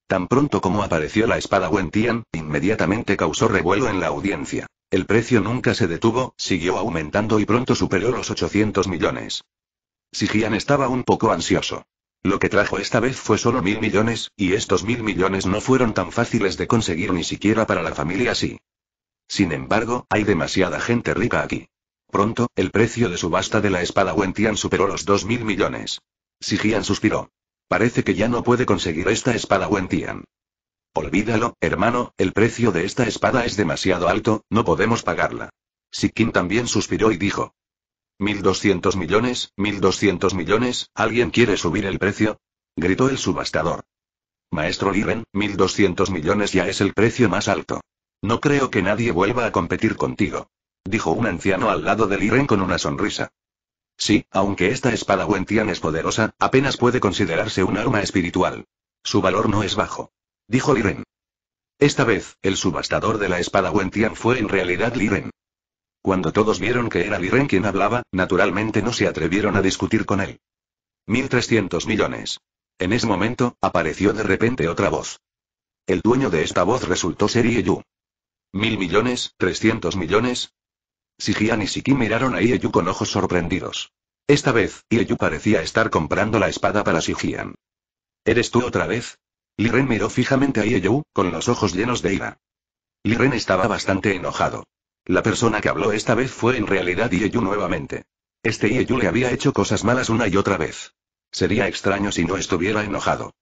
Tan pronto como apareció la espada Wentian, inmediatamente causó revuelo en la audiencia. El precio nunca se detuvo, siguió aumentando y pronto superó los 800 millones. Sigian estaba un poco ansioso. Lo que trajo esta vez fue solo mil millones, y estos mil millones no fueron tan fáciles de conseguir ni siquiera para la familia así. Sin embargo, hay demasiada gente rica aquí. Pronto, el precio de subasta de la espada Wentian superó los dos mil millones. Sigian suspiró. Parece que ya no puede conseguir esta espada Tian. Olvídalo, hermano, el precio de esta espada es demasiado alto, no podemos pagarla. Sikin también suspiró y dijo. 1200 millones, 1200 millones, ¿alguien quiere subir el precio? gritó el subastador. Maestro Liren, 1200 millones ya es el precio más alto. No creo que nadie vuelva a competir contigo. Dijo un anciano al lado de Liren con una sonrisa. Sí, aunque esta espada Wentian es poderosa, apenas puede considerarse un arma espiritual. Su valor no es bajo. Dijo Liren. Esta vez, el subastador de la espada Wentian fue en realidad Liren. Cuando todos vieron que era Liren quien hablaba, naturalmente no se atrevieron a discutir con él. 1300 millones. En ese momento, apareció de repente otra voz. El dueño de esta voz resultó ser Ieyu. Mil millones, trescientos millones, Sijian y Siki miraron a Ieyu con ojos sorprendidos. Esta vez, Ieyu parecía estar comprando la espada para Sijian. ¿Eres tú otra vez? Liren miró fijamente a Ieyu, con los ojos llenos de ira. Liren estaba bastante enojado. La persona que habló esta vez fue en realidad Ieyu nuevamente. Este Ieyu le había hecho cosas malas una y otra vez. Sería extraño si no estuviera enojado.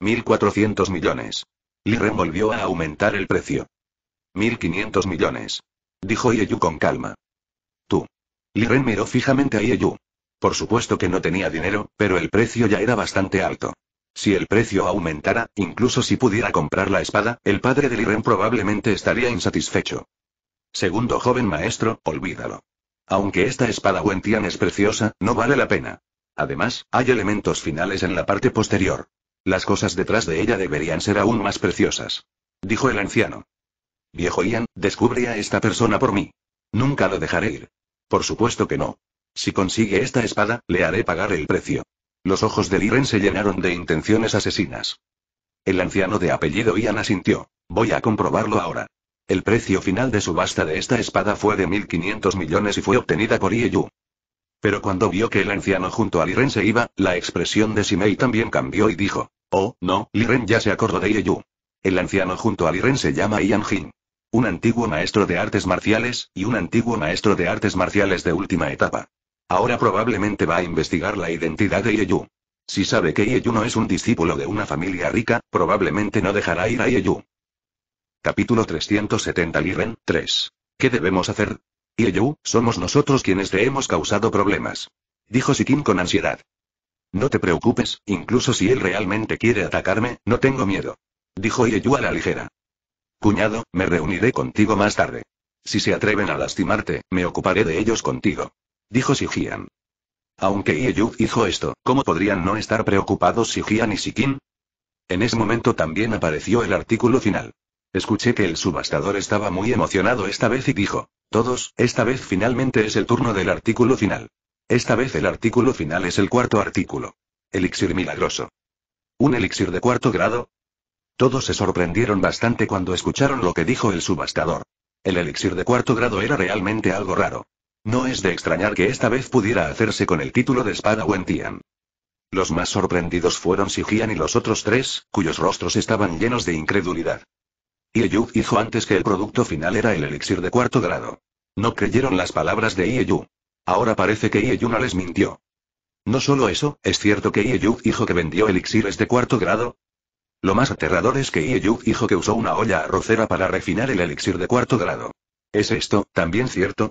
1.400 millones. Liren volvió a aumentar el precio. 1.500 millones. Dijo Ieyu con calma. Tú. Liren miró fijamente a Ieyu. Por supuesto que no tenía dinero, pero el precio ya era bastante alto. Si el precio aumentara, incluso si pudiera comprar la espada, el padre de Liren probablemente estaría insatisfecho. Segundo joven maestro, olvídalo. Aunque esta espada Wentian es preciosa, no vale la pena. Además, hay elementos finales en la parte posterior. Las cosas detrás de ella deberían ser aún más preciosas. Dijo el anciano. Viejo Ian, descubre a esta persona por mí. Nunca lo dejaré ir. Por supuesto que no. Si consigue esta espada, le haré pagar el precio. Los ojos de Liren se llenaron de intenciones asesinas. El anciano de apellido Ian asintió. Voy a comprobarlo ahora. El precio final de subasta de esta espada fue de 1.500 millones y fue obtenida por Ieyu. Pero cuando vio que el anciano junto a Liren se iba, la expresión de Simei también cambió y dijo. Oh, no, Liren ya se acordó de Ieyu. El anciano junto a Liren se llama Ian Jin. Un antiguo maestro de artes marciales, y un antiguo maestro de artes marciales de última etapa. Ahora probablemente va a investigar la identidad de Ieyu. Si sabe que Ieyu no es un discípulo de una familia rica, probablemente no dejará ir a Ieyu. Capítulo 370 Liren, 3. ¿Qué debemos hacer? Ieyu, somos nosotros quienes te hemos causado problemas. Dijo Sikin con ansiedad. No te preocupes, incluso si él realmente quiere atacarme, no tengo miedo. Dijo Ieyu a la ligera. Cuñado, me reuniré contigo más tarde. Si se atreven a lastimarte, me ocuparé de ellos contigo. Dijo Sigian. Aunque Ieyuk hizo esto, ¿cómo podrían no estar preocupados Sigian y Sikin? En ese momento también apareció el artículo final. Escuché que el subastador estaba muy emocionado esta vez y dijo, todos, esta vez finalmente es el turno del artículo final. Esta vez el artículo final es el cuarto artículo. Elixir milagroso. ¿Un elixir de cuarto grado? Todos se sorprendieron bastante cuando escucharon lo que dijo el subastador. El elixir de cuarto grado era realmente algo raro. No es de extrañar que esta vez pudiera hacerse con el título de espada Wentian. Los más sorprendidos fueron Sigian y los otros tres, cuyos rostros estaban llenos de incredulidad. Yu dijo antes que el producto final era el elixir de cuarto grado. No creyeron las palabras de Ieyu. Ahora parece que Ieyu no les mintió. No solo eso, ¿es cierto que Yu dijo que vendió elixires de cuarto grado? Lo más aterrador es que Ieyu dijo que usó una olla arrocera para refinar el elixir de cuarto grado. ¿Es esto, también cierto?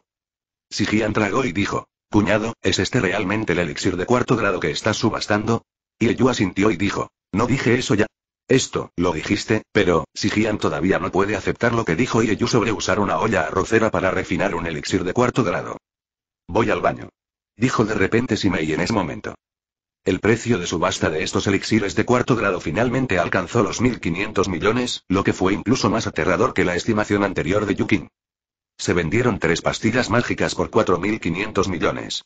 Sigian tragó y dijo, Cuñado, ¿es este realmente el elixir de cuarto grado que estás subastando? Ieyu asintió y dijo, No dije eso ya. Esto, lo dijiste, pero, Sigian todavía no puede aceptar lo que dijo Ieyu sobre usar una olla arrocera para refinar un elixir de cuarto grado. Voy al baño. Dijo de repente Simei en ese momento. El precio de subasta de estos elixires de cuarto grado finalmente alcanzó los 1.500 millones, lo que fue incluso más aterrador que la estimación anterior de Yukin. Se vendieron tres pastillas mágicas por 4.500 millones.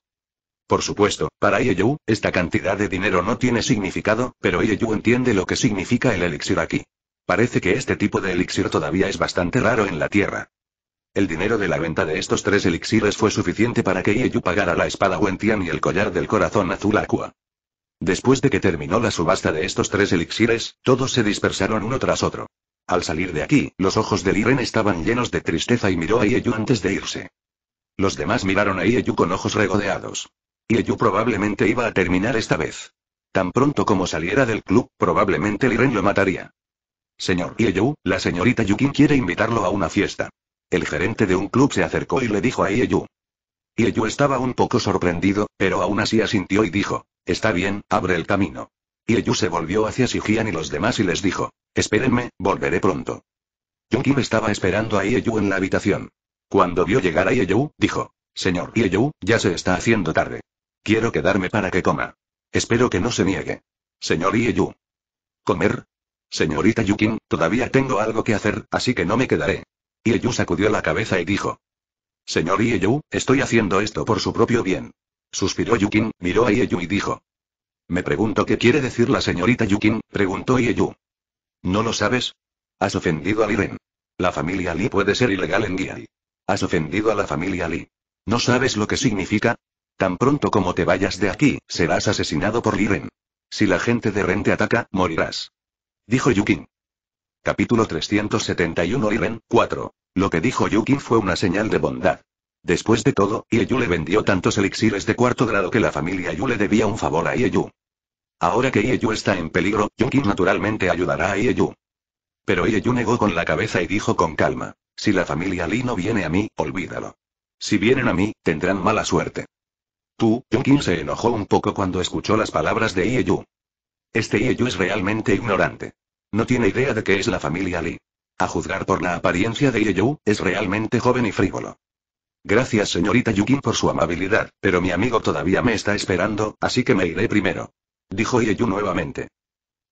Por supuesto, para Ieyu, esta cantidad de dinero no tiene significado, pero Ieyu entiende lo que significa el elixir aquí. Parece que este tipo de elixir todavía es bastante raro en la Tierra. El dinero de la venta de estos tres elixires fue suficiente para que Ieyu pagara la espada Wentian y el collar del corazón azul aqua. Después de que terminó la subasta de estos tres elixires, todos se dispersaron uno tras otro. Al salir de aquí, los ojos de Liren estaban llenos de tristeza y miró a Ieyu antes de irse. Los demás miraron a Ieyu con ojos regodeados. Ieyu probablemente iba a terminar esta vez. Tan pronto como saliera del club, probablemente Liren lo mataría. Señor Ieyu, la señorita Yukin quiere invitarlo a una fiesta. El gerente de un club se acercó y le dijo a Ieyu. Ieyu estaba un poco sorprendido, pero aún así asintió y dijo, Está bien, abre el camino. Ieyu se volvió hacia Sijian y los demás y les dijo. Espérenme, volveré pronto. Yukin estaba esperando a Ieyu en la habitación. Cuando vio llegar a Ieyu, dijo. Señor Ieyu, ya se está haciendo tarde. Quiero quedarme para que coma. Espero que no se niegue. Señor Ieyu. ¿Comer? Señorita Yukin, todavía tengo algo que hacer, así que no me quedaré. Ieyu sacudió la cabeza y dijo. Señor Ieyu, estoy haciendo esto por su propio bien. Suspiró Yukin, miró a Ieyu y dijo. Me pregunto qué quiere decir la señorita Yukin, preguntó Ieyu. ¿No lo sabes? Has ofendido a Liren. La familia Li puede ser ilegal en Giai. Has ofendido a la familia Li. ¿No sabes lo que significa? Tan pronto como te vayas de aquí, serás asesinado por Liren. Si la gente de Ren te ataca, morirás. Dijo Yukin. Capítulo 371 Liren, 4. Lo que dijo Yukin fue una señal de bondad. Después de todo, Ieyu le vendió tantos elixires de cuarto grado que la familia Yu le debía un favor a Ieyu. Ahora que Ieyu está en peligro, Yunkin naturalmente ayudará a Ieyu. Pero Ieyu negó con la cabeza y dijo con calma. Si la familia Li no viene a mí, olvídalo. Si vienen a mí, tendrán mala suerte. Tú, Yunkin se enojó un poco cuando escuchó las palabras de Ieyu. Este Ieyu es realmente ignorante. No tiene idea de qué es la familia Li. A juzgar por la apariencia de Ieyu, es realmente joven y frívolo. Gracias señorita Yukin por su amabilidad, pero mi amigo todavía me está esperando, así que me iré primero. Dijo Ieyu nuevamente.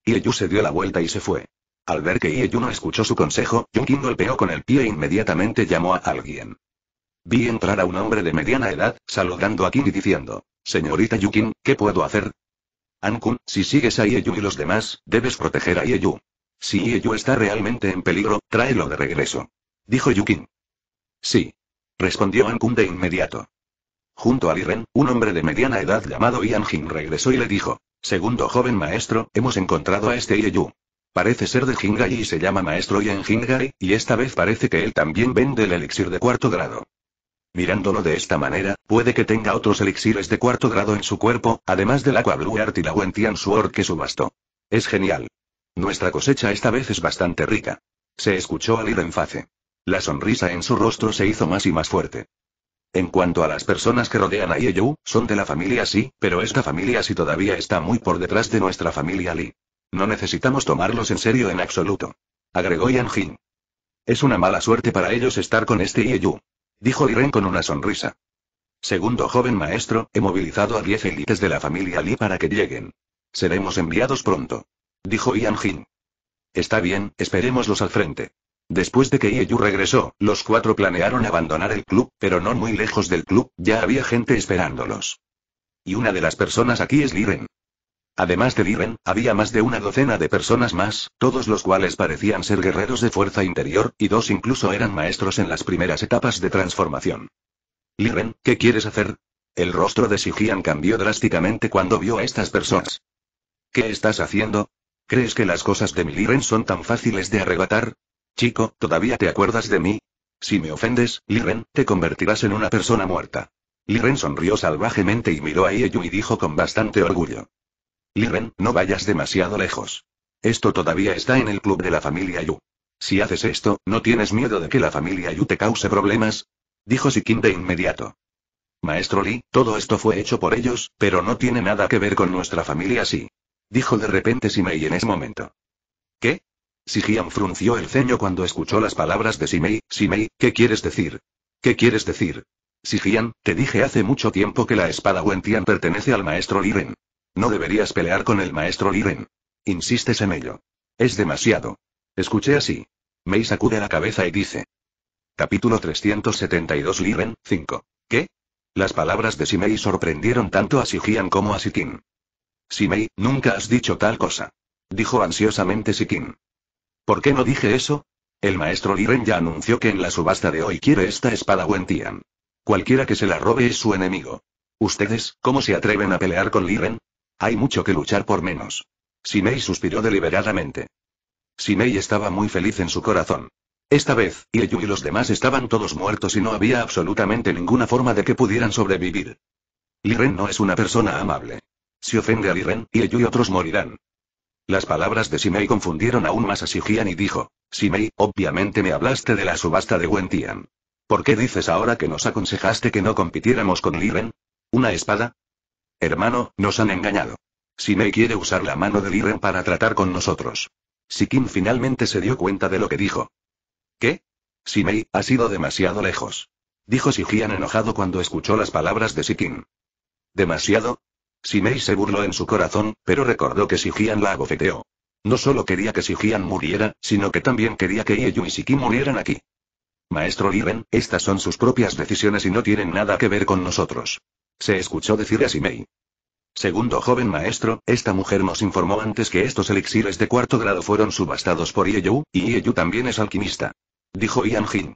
Ieyu se dio la vuelta y se fue. Al ver que Ieyu no escuchó su consejo, Yukin golpeó con el pie e inmediatamente llamó a alguien. Vi entrar a un hombre de mediana edad, saludando a Kim y diciendo, Señorita Yukin, ¿qué puedo hacer? Ankun, si sigues a Ieyu y los demás, debes proteger a Ieyu. Si Ieyu está realmente en peligro, tráelo de regreso. Dijo Yukin. Sí, respondió Ankun de inmediato. Junto a Liren, un hombre de mediana edad llamado Ian Jin regresó y le dijo, Segundo joven maestro, hemos encontrado a este Ieyu. Parece ser de Jingai y se llama maestro Ian Jingai, y esta vez parece que él también vende el elixir de cuarto grado. Mirándolo de esta manera, puede que tenga otros elixires de cuarto grado en su cuerpo, además del Aqua Blue y la Wentian Sword que subastó. Es genial. Nuestra cosecha esta vez es bastante rica. Se escuchó a Liren face. La sonrisa en su rostro se hizo más y más fuerte. En cuanto a las personas que rodean a Yeyu, son de la familia sí, pero esta familia sí todavía está muy por detrás de nuestra familia Li. No necesitamos tomarlos en serio en absoluto. Agregó Yan Jin. Es una mala suerte para ellos estar con este Yeyu. Dijo Iren con una sonrisa. Segundo joven maestro, he movilizado a diez élites de la familia Li para que lleguen. Seremos enviados pronto. Dijo Yan Jin. Está bien, esperémoslos al frente. Después de que Ieyu regresó, los cuatro planearon abandonar el club, pero no muy lejos del club, ya había gente esperándolos. Y una de las personas aquí es Liren. Además de Liren, había más de una docena de personas más, todos los cuales parecían ser guerreros de fuerza interior, y dos incluso eran maestros en las primeras etapas de transformación. Liren, ¿qué quieres hacer? El rostro de Sigian cambió drásticamente cuando vio a estas personas. ¿Qué estás haciendo? ¿Crees que las cosas de mi Liren son tan fáciles de arrebatar? Chico, ¿todavía te acuerdas de mí? Si me ofendes, Liren, te convertirás en una persona muerta. Liren sonrió salvajemente y miró a Ieyu y dijo con bastante orgullo. Liren, no vayas demasiado lejos. Esto todavía está en el club de la familia Yu. Si haces esto, ¿no tienes miedo de que la familia Yu te cause problemas? Dijo Sikin de inmediato. Maestro Li, todo esto fue hecho por ellos, pero no tiene nada que ver con nuestra familia, sí. Dijo de repente Simei en ese momento. ¿Qué? Sigian frunció el ceño cuando escuchó las palabras de Simei, Simei, ¿qué quieres decir? ¿Qué quieres decir? Sigian, te dije hace mucho tiempo que la espada Wentian pertenece al maestro Liren. No deberías pelear con el maestro Liren. Insistes en ello. Es demasiado. Escuché así. Mei sacude la cabeza y dice. Capítulo 372 Liren, 5. ¿Qué? Las palabras de Simei sorprendieron tanto a Sigian como a Sikin. Simei, nunca has dicho tal cosa. Dijo ansiosamente Sikin. ¿Por qué no dije eso? El maestro Liren ya anunció que en la subasta de hoy quiere esta espada Wentian. Cualquiera que se la robe es su enemigo. ¿Ustedes, cómo se atreven a pelear con Liren? Hay mucho que luchar por menos. Simei suspiró deliberadamente. Simei estaba muy feliz en su corazón. Esta vez, Ieyu y los demás estaban todos muertos y no había absolutamente ninguna forma de que pudieran sobrevivir. Liren no es una persona amable. Si ofende a Liren, Ieyu y otros morirán. Las palabras de Simei confundieron aún más a Sijian y dijo: Simei, obviamente me hablaste de la subasta de Wentian. ¿Por qué dices ahora que nos aconsejaste que no compitiéramos con Liren? ¿Una espada? Hermano, nos han engañado. Simei quiere usar la mano de Liren para tratar con nosotros. Sikin finalmente se dio cuenta de lo que dijo. ¿Qué? Simei, ha sido demasiado lejos. Dijo Sijian enojado cuando escuchó las palabras de Sikin. ¿Demasiado? Simei se burló en su corazón, pero recordó que Sigian la abofeteó. No solo quería que Sigian muriera, sino que también quería que Ieyu y Siki murieran aquí. Maestro Liren, estas son sus propias decisiones y no tienen nada que ver con nosotros. Se escuchó decir a Simei. Segundo joven maestro, esta mujer nos informó antes que estos elixires de cuarto grado fueron subastados por Ieyu, y Ieyu también es alquimista. Dijo Ian Jin.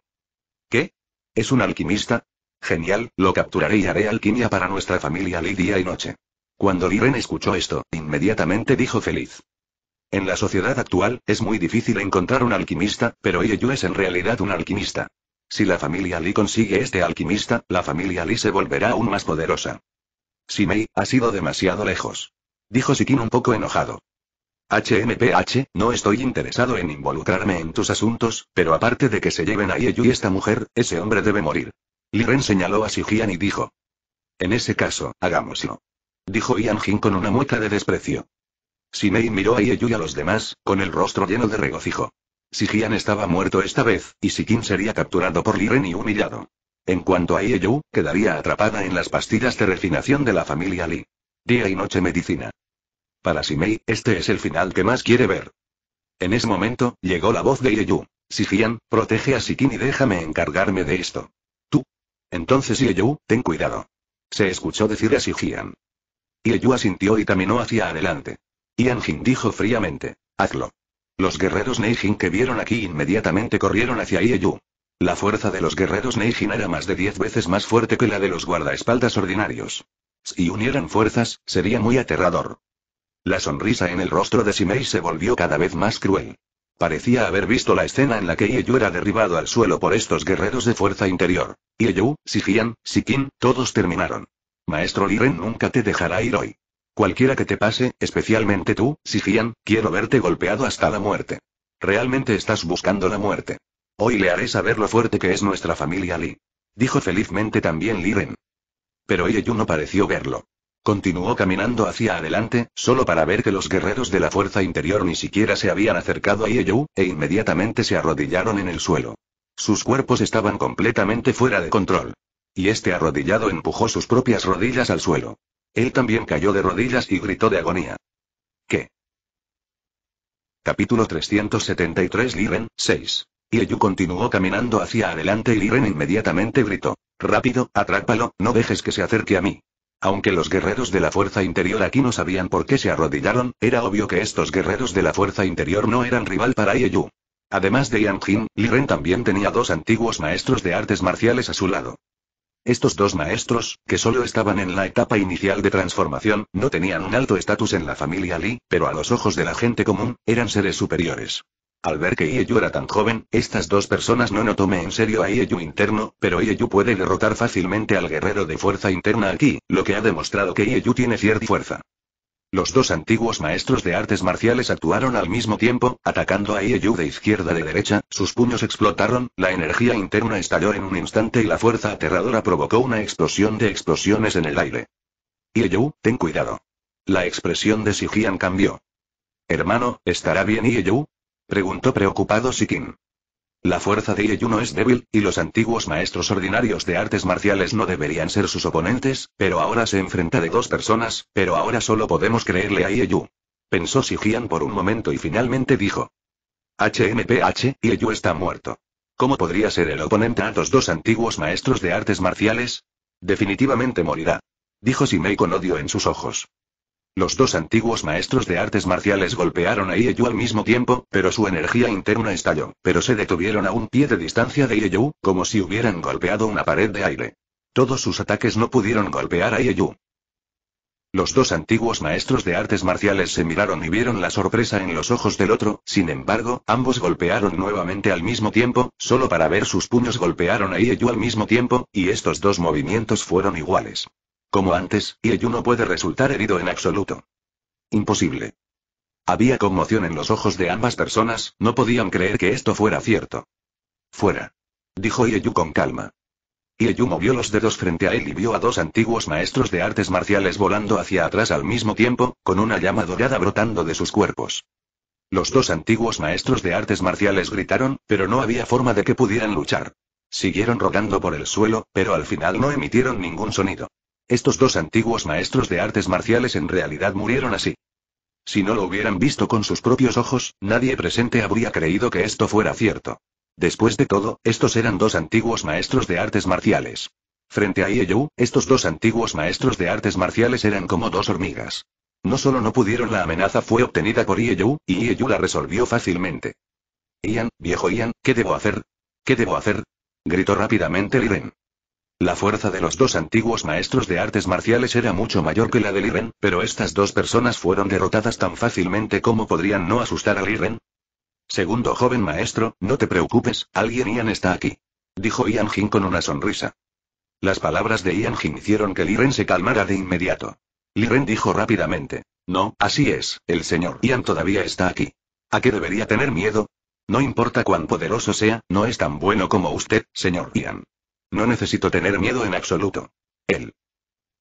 ¿Qué? ¿Es un alquimista? Genial, lo capturaré y haré alquimia para nuestra familia día y noche. Cuando Liren escuchó esto, inmediatamente dijo feliz. En la sociedad actual, es muy difícil encontrar un alquimista, pero Ieyu es en realidad un alquimista. Si la familia Li consigue este alquimista, la familia Li se volverá aún más poderosa. Simei, ha sido demasiado lejos. Dijo Sikin un poco enojado. HMPH, no estoy interesado en involucrarme en tus asuntos, pero aparte de que se lleven a Ieyu y esta mujer, ese hombre debe morir. Liren señaló a Sijian y dijo. En ese caso, hagámoslo. Dijo Ian Jin con una mueca de desprecio. Simei miró a Yeyu y a los demás, con el rostro lleno de regocijo. Si Jian estaba muerto esta vez, y si Qin sería capturado por Liren y humillado. En cuanto a Yeyu, quedaría atrapada en las pastillas de refinación de la familia Li. Día y noche medicina. Para Simei, este es el final que más quiere ver. En ese momento, llegó la voz de Si Jian, protege a Sikin y déjame encargarme de esto. Tú. Entonces Yeyu, ten cuidado. Se escuchó decir a Jian. Ieyu asintió y caminó hacia adelante. Yan dijo fríamente. Hazlo. Los guerreros Neijin que vieron aquí inmediatamente corrieron hacia Ieyu. La fuerza de los guerreros Neijin era más de diez veces más fuerte que la de los guardaespaldas ordinarios. Si unieran fuerzas, sería muy aterrador. La sonrisa en el rostro de Simei se volvió cada vez más cruel. Parecía haber visto la escena en la que Ieyu era derribado al suelo por estos guerreros de fuerza interior. Ieyu, Sijian, Sikin, todos terminaron. Maestro Liren nunca te dejará ir hoy. Cualquiera que te pase, especialmente tú, Sigian, quiero verte golpeado hasta la muerte. Realmente estás buscando la muerte. Hoy le haré saber lo fuerte que es nuestra familia Li». Dijo felizmente también Liren. Pero Yeyu no pareció verlo. Continuó caminando hacia adelante, solo para ver que los guerreros de la fuerza interior ni siquiera se habían acercado a Ieyu, e inmediatamente se arrodillaron en el suelo. Sus cuerpos estaban completamente fuera de control y este arrodillado empujó sus propias rodillas al suelo. Él también cayó de rodillas y gritó de agonía. ¿Qué? Capítulo 373 Liren, 6. Ieyu continuó caminando hacia adelante y Liren inmediatamente gritó. Rápido, atrápalo, no dejes que se acerque a mí. Aunque los guerreros de la fuerza interior aquí no sabían por qué se arrodillaron, era obvio que estos guerreros de la fuerza interior no eran rival para Ieyu. Además de Yang Jin, Liren también tenía dos antiguos maestros de artes marciales a su lado. Estos dos maestros, que solo estaban en la etapa inicial de transformación, no tenían un alto estatus en la familia Lee, pero a los ojos de la gente común, eran seres superiores. Al ver que Ieyu era tan joven, estas dos personas no no tome en serio a Ieyu interno, pero Ieyu puede derrotar fácilmente al guerrero de fuerza interna aquí, lo que ha demostrado que Ieyu tiene cierta fuerza. Los dos antiguos maestros de artes marciales actuaron al mismo tiempo, atacando a Ieyu de izquierda de derecha, sus puños explotaron, la energía interna estalló en un instante y la fuerza aterradora provocó una explosión de explosiones en el aire. Ieyu, ten cuidado. La expresión de Sijian cambió. Hermano, ¿estará bien Ieyu? Preguntó preocupado Sikin. La fuerza de no es débil, y los antiguos maestros ordinarios de artes marciales no deberían ser sus oponentes, pero ahora se enfrenta de dos personas, pero ahora solo podemos creerle a Ieyu. Pensó Shijian por un momento y finalmente dijo. HMPH, Ieyu está muerto. ¿Cómo podría ser el oponente a los dos antiguos maestros de artes marciales? Definitivamente morirá. Dijo Simei con odio en sus ojos. Los dos antiguos maestros de artes marciales golpearon a Ieyu al mismo tiempo, pero su energía interna estalló, pero se detuvieron a un pie de distancia de Ieyu, como si hubieran golpeado una pared de aire. Todos sus ataques no pudieron golpear a Ieyu. Los dos antiguos maestros de artes marciales se miraron y vieron la sorpresa en los ojos del otro, sin embargo, ambos golpearon nuevamente al mismo tiempo, solo para ver sus puños golpearon a Ieyu al mismo tiempo, y estos dos movimientos fueron iguales. Como antes, Ieyu no puede resultar herido en absoluto. Imposible. Había conmoción en los ojos de ambas personas, no podían creer que esto fuera cierto. Fuera. Dijo Ieyu con calma. Ieyu movió los dedos frente a él y vio a dos antiguos maestros de artes marciales volando hacia atrás al mismo tiempo, con una llama dorada brotando de sus cuerpos. Los dos antiguos maestros de artes marciales gritaron, pero no había forma de que pudieran luchar. Siguieron rodando por el suelo, pero al final no emitieron ningún sonido. Estos dos antiguos maestros de artes marciales en realidad murieron así. Si no lo hubieran visto con sus propios ojos, nadie presente habría creído que esto fuera cierto. Después de todo, estos eran dos antiguos maestros de artes marciales. Frente a Ieyu, estos dos antiguos maestros de artes marciales eran como dos hormigas. No solo no pudieron la amenaza fue obtenida por Ieyu, y Ieyu la resolvió fácilmente. Ian, viejo Ian, ¿qué debo hacer? ¿Qué debo hacer? gritó rápidamente Liren. La fuerza de los dos antiguos maestros de artes marciales era mucho mayor que la de Liren, pero estas dos personas fueron derrotadas tan fácilmente como podrían no asustar a Liren. Segundo joven maestro, no te preocupes, alguien Ian está aquí. Dijo Ian Jin con una sonrisa. Las palabras de Ian Jin hicieron que Liren se calmara de inmediato. Liren dijo rápidamente. No, así es, el señor Ian todavía está aquí. ¿A qué debería tener miedo? No importa cuán poderoso sea, no es tan bueno como usted, señor Ian. No necesito tener miedo en absoluto. Él.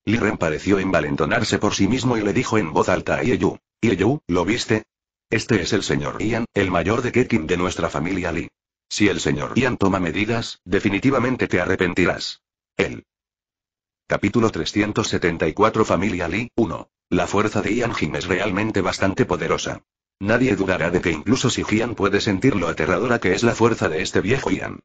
Liren pareció envalentonarse por sí mismo y le dijo en voz alta a Ieyu. Ieyu, ¿lo viste? Este es el señor Ian, el mayor de Kekin de nuestra familia Lee. Si el señor Ian toma medidas, definitivamente te arrepentirás. Él. Capítulo 374 Familia Lee 1. La fuerza de Ian Jim es realmente bastante poderosa. Nadie dudará de que incluso si Ian puede sentir lo aterradora que es la fuerza de este viejo Ian.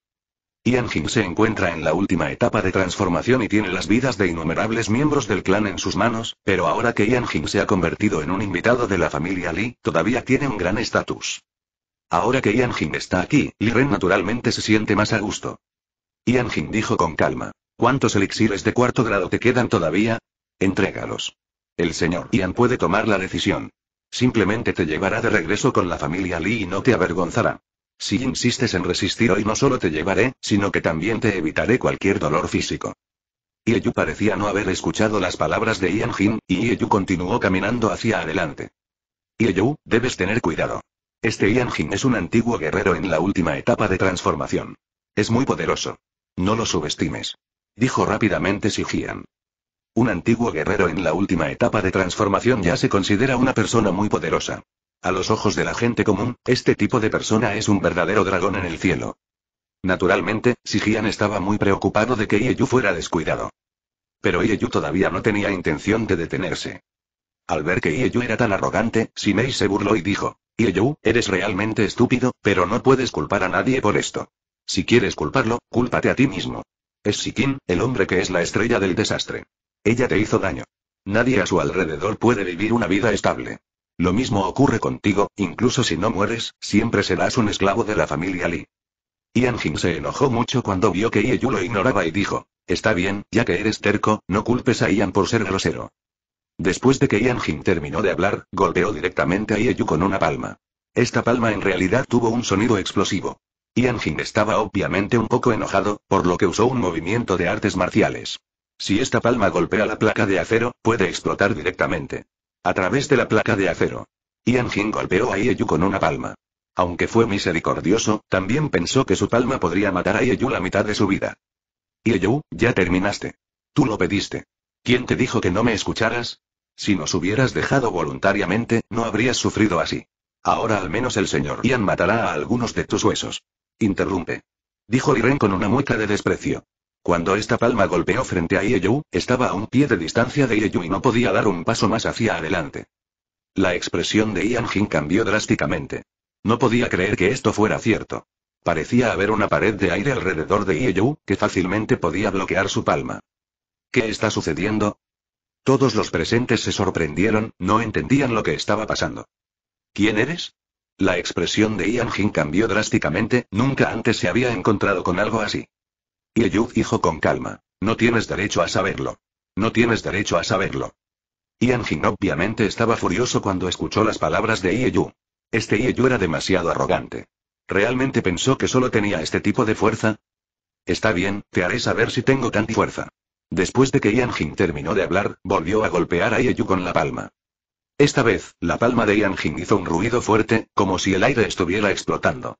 Ian Jin se encuentra en la última etapa de transformación y tiene las vidas de innumerables miembros del clan en sus manos, pero ahora que Ian se ha convertido en un invitado de la familia Lee, todavía tiene un gran estatus. Ahora que Ian Jin está aquí, Li Ren naturalmente se siente más a gusto. Ian Jin dijo con calma. ¿Cuántos elixires de cuarto grado te quedan todavía? Entrégalos. El señor Ian puede tomar la decisión. Simplemente te llevará de regreso con la familia Lee y no te avergonzará. Si insistes en resistir hoy no solo te llevaré, sino que también te evitaré cualquier dolor físico. Ieyu parecía no haber escuchado las palabras de Ian Jin, y Ieyu continuó caminando hacia adelante. Ieyu, debes tener cuidado. Este Ian Jin es un antiguo guerrero en la última etapa de transformación. Es muy poderoso. No lo subestimes. Dijo rápidamente Sijian. Un antiguo guerrero en la última etapa de transformación ya se considera una persona muy poderosa. A los ojos de la gente común, este tipo de persona es un verdadero dragón en el cielo. Naturalmente, Sigian estaba muy preocupado de que Ieyu fuera descuidado. Pero Ieyu todavía no tenía intención de detenerse. Al ver que Ieyu era tan arrogante, Simei se burló y dijo, Ieyu, eres realmente estúpido, pero no puedes culpar a nadie por esto. Si quieres culparlo, cúlpate a ti mismo. Es Sikin, el hombre que es la estrella del desastre. Ella te hizo daño. Nadie a su alrededor puede vivir una vida estable. Lo mismo ocurre contigo, incluso si no mueres, siempre serás un esclavo de la familia Lee. Ian Jin se enojó mucho cuando vio que Yu lo ignoraba y dijo, está bien, ya que eres terco, no culpes a Ian por ser grosero. Después de que Ian Jin terminó de hablar, golpeó directamente a Yu con una palma. Esta palma en realidad tuvo un sonido explosivo. Ian Jin estaba obviamente un poco enojado, por lo que usó un movimiento de artes marciales. Si esta palma golpea la placa de acero, puede explotar directamente. A través de la placa de acero. Ian Jin golpeó a Ieyu con una palma. Aunque fue misericordioso, también pensó que su palma podría matar a Ieyu la mitad de su vida. Ieyu, ya terminaste. Tú lo pediste. ¿Quién te dijo que no me escucharas? Si nos hubieras dejado voluntariamente, no habrías sufrido así. Ahora al menos el señor Ian matará a algunos de tus huesos. Interrumpe. Dijo liren con una mueca de desprecio. Cuando esta palma golpeó frente a Ieyu, estaba a un pie de distancia de Ieyu y no podía dar un paso más hacia adelante. La expresión de Ian Jin cambió drásticamente. No podía creer que esto fuera cierto. Parecía haber una pared de aire alrededor de Ieyu, que fácilmente podía bloquear su palma. ¿Qué está sucediendo? Todos los presentes se sorprendieron, no entendían lo que estaba pasando. ¿Quién eres? La expresión de Ian Jin cambió drásticamente, nunca antes se había encontrado con algo así. Ieyu dijo con calma. No tienes derecho a saberlo. No tienes derecho a saberlo. Ian obviamente estaba furioso cuando escuchó las palabras de Ieyu. Este Ieyu era demasiado arrogante. ¿Realmente pensó que solo tenía este tipo de fuerza? Está bien, te haré saber si tengo tanta fuerza. Después de que Ian terminó de hablar, volvió a golpear a Ieyu con la palma. Esta vez, la palma de Ian hizo un ruido fuerte, como si el aire estuviera explotando.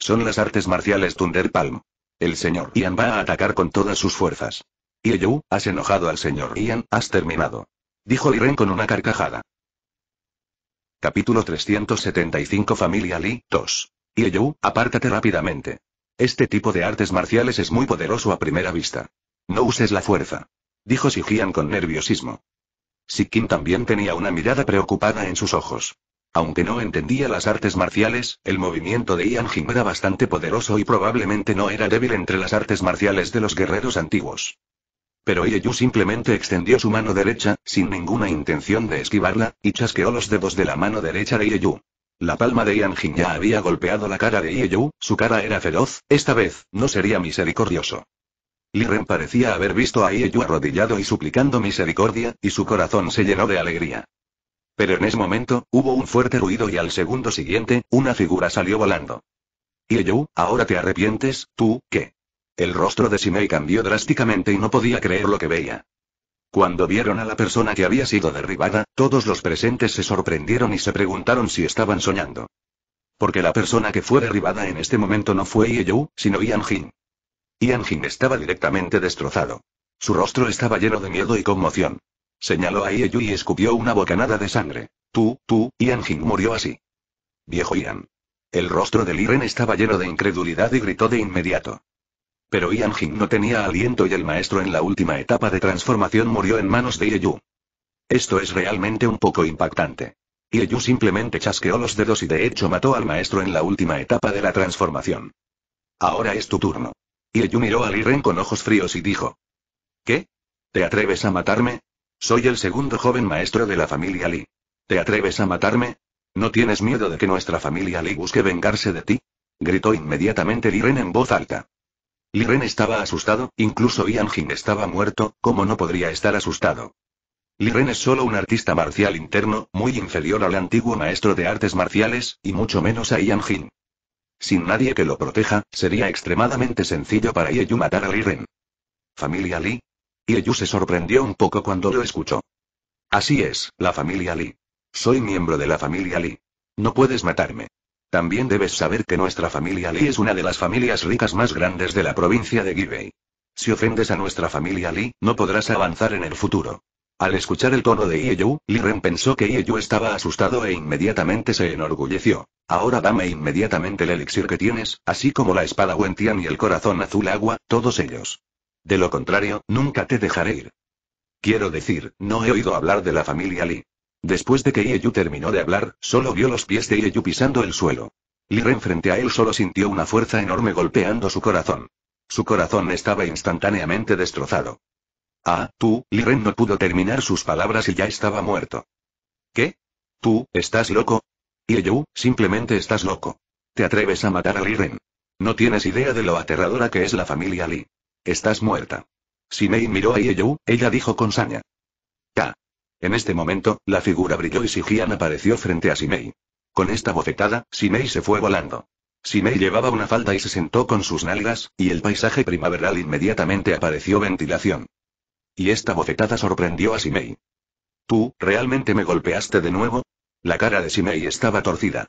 Son las artes marciales Thunder Palm. El señor Ian va a atacar con todas sus fuerzas. «Ieyu, has enojado al señor Ian, has terminado. Dijo Irene con una carcajada. Capítulo 375 Familia Lee, 2. «Ieyu, apártate rápidamente. Este tipo de artes marciales es muy poderoso a primera vista. No uses la fuerza. Dijo Jian con nerviosismo. Kim también tenía una mirada preocupada en sus ojos. Aunque no entendía las artes marciales, el movimiento de Ian Jin era bastante poderoso y probablemente no era débil entre las artes marciales de los guerreros antiguos. Pero Ieyu simplemente extendió su mano derecha, sin ninguna intención de esquivarla, y chasqueó los dedos de la mano derecha de Ieyu. La palma de Ian Jin ya había golpeado la cara de Ieyu, su cara era feroz, esta vez, no sería misericordioso. Ren parecía haber visto a Ieyu arrodillado y suplicando misericordia, y su corazón se llenó de alegría. Pero en ese momento, hubo un fuerte ruido y al segundo siguiente, una figura salió volando. Y ahora te arrepientes, tú, ¿qué? El rostro de Simei cambió drásticamente y no podía creer lo que veía. Cuando vieron a la persona que había sido derribada, todos los presentes se sorprendieron y se preguntaron si estaban soñando. Porque la persona que fue derribada en este momento no fue Yeyu, sino Ian Jin. Ian Jin estaba directamente destrozado. Su rostro estaba lleno de miedo y conmoción. Señaló a Ieyu y escupió una bocanada de sangre. Tú, tú, Ian Jing murió así. Viejo Ian. El rostro de Liren estaba lleno de incredulidad y gritó de inmediato. Pero Ian Jing no tenía aliento y el maestro en la última etapa de transformación murió en manos de Ieyu. Esto es realmente un poco impactante. Ieyu simplemente chasqueó los dedos y de hecho mató al maestro en la última etapa de la transformación. Ahora es tu turno. Ieyu miró a Liren con ojos fríos y dijo. ¿Qué? ¿Te atreves a matarme? Soy el segundo joven maestro de la familia Lee. ¿Te atreves a matarme? ¿No tienes miedo de que nuestra familia Lee busque vengarse de ti? Gritó inmediatamente Ren en voz alta. Ren estaba asustado, incluso Ian Jin estaba muerto, ¿cómo no podría estar asustado? Ren es solo un artista marcial interno, muy inferior al antiguo maestro de artes marciales, y mucho menos a Ian Jin. Sin nadie que lo proteja, sería extremadamente sencillo para Yeyu matar a Liren. Familia Lee, y se sorprendió un poco cuando lo escuchó. Así es, la familia Li. Soy miembro de la familia Li. No puedes matarme. También debes saber que nuestra familia Li es una de las familias ricas más grandes de la provincia de Gibei. Si ofendes a nuestra familia Li, no podrás avanzar en el futuro. Al escuchar el tono de Ieyu, Ren pensó que Ieyu estaba asustado e inmediatamente se enorgulleció. Ahora dame inmediatamente el elixir que tienes, así como la espada Wentian y el corazón azul agua, todos ellos. De lo contrario, nunca te dejaré ir. Quiero decir, no he oído hablar de la familia Lee. Después de que Ieyu terminó de hablar, solo vio los pies de Ieyu pisando el suelo. Liren frente a él solo sintió una fuerza enorme golpeando su corazón. Su corazón estaba instantáneamente destrozado. Ah, tú, Liren no pudo terminar sus palabras y ya estaba muerto. ¿Qué? ¿Tú, estás loco? Ieyu, simplemente estás loco. ¿Te atreves a matar a Liren? No tienes idea de lo aterradora que es la familia Lee. Estás muerta. Simei miró a Yeyu, ella dijo con saña. Ta. En este momento, la figura brilló y Sigian apareció frente a Simei. Con esta bofetada, Simei se fue volando. Simei llevaba una falda y se sentó con sus nalgas, y el paisaje primaveral inmediatamente apareció ventilación. Y esta bofetada sorprendió a Simei. ¿Tú, realmente me golpeaste de nuevo? La cara de Simei estaba torcida.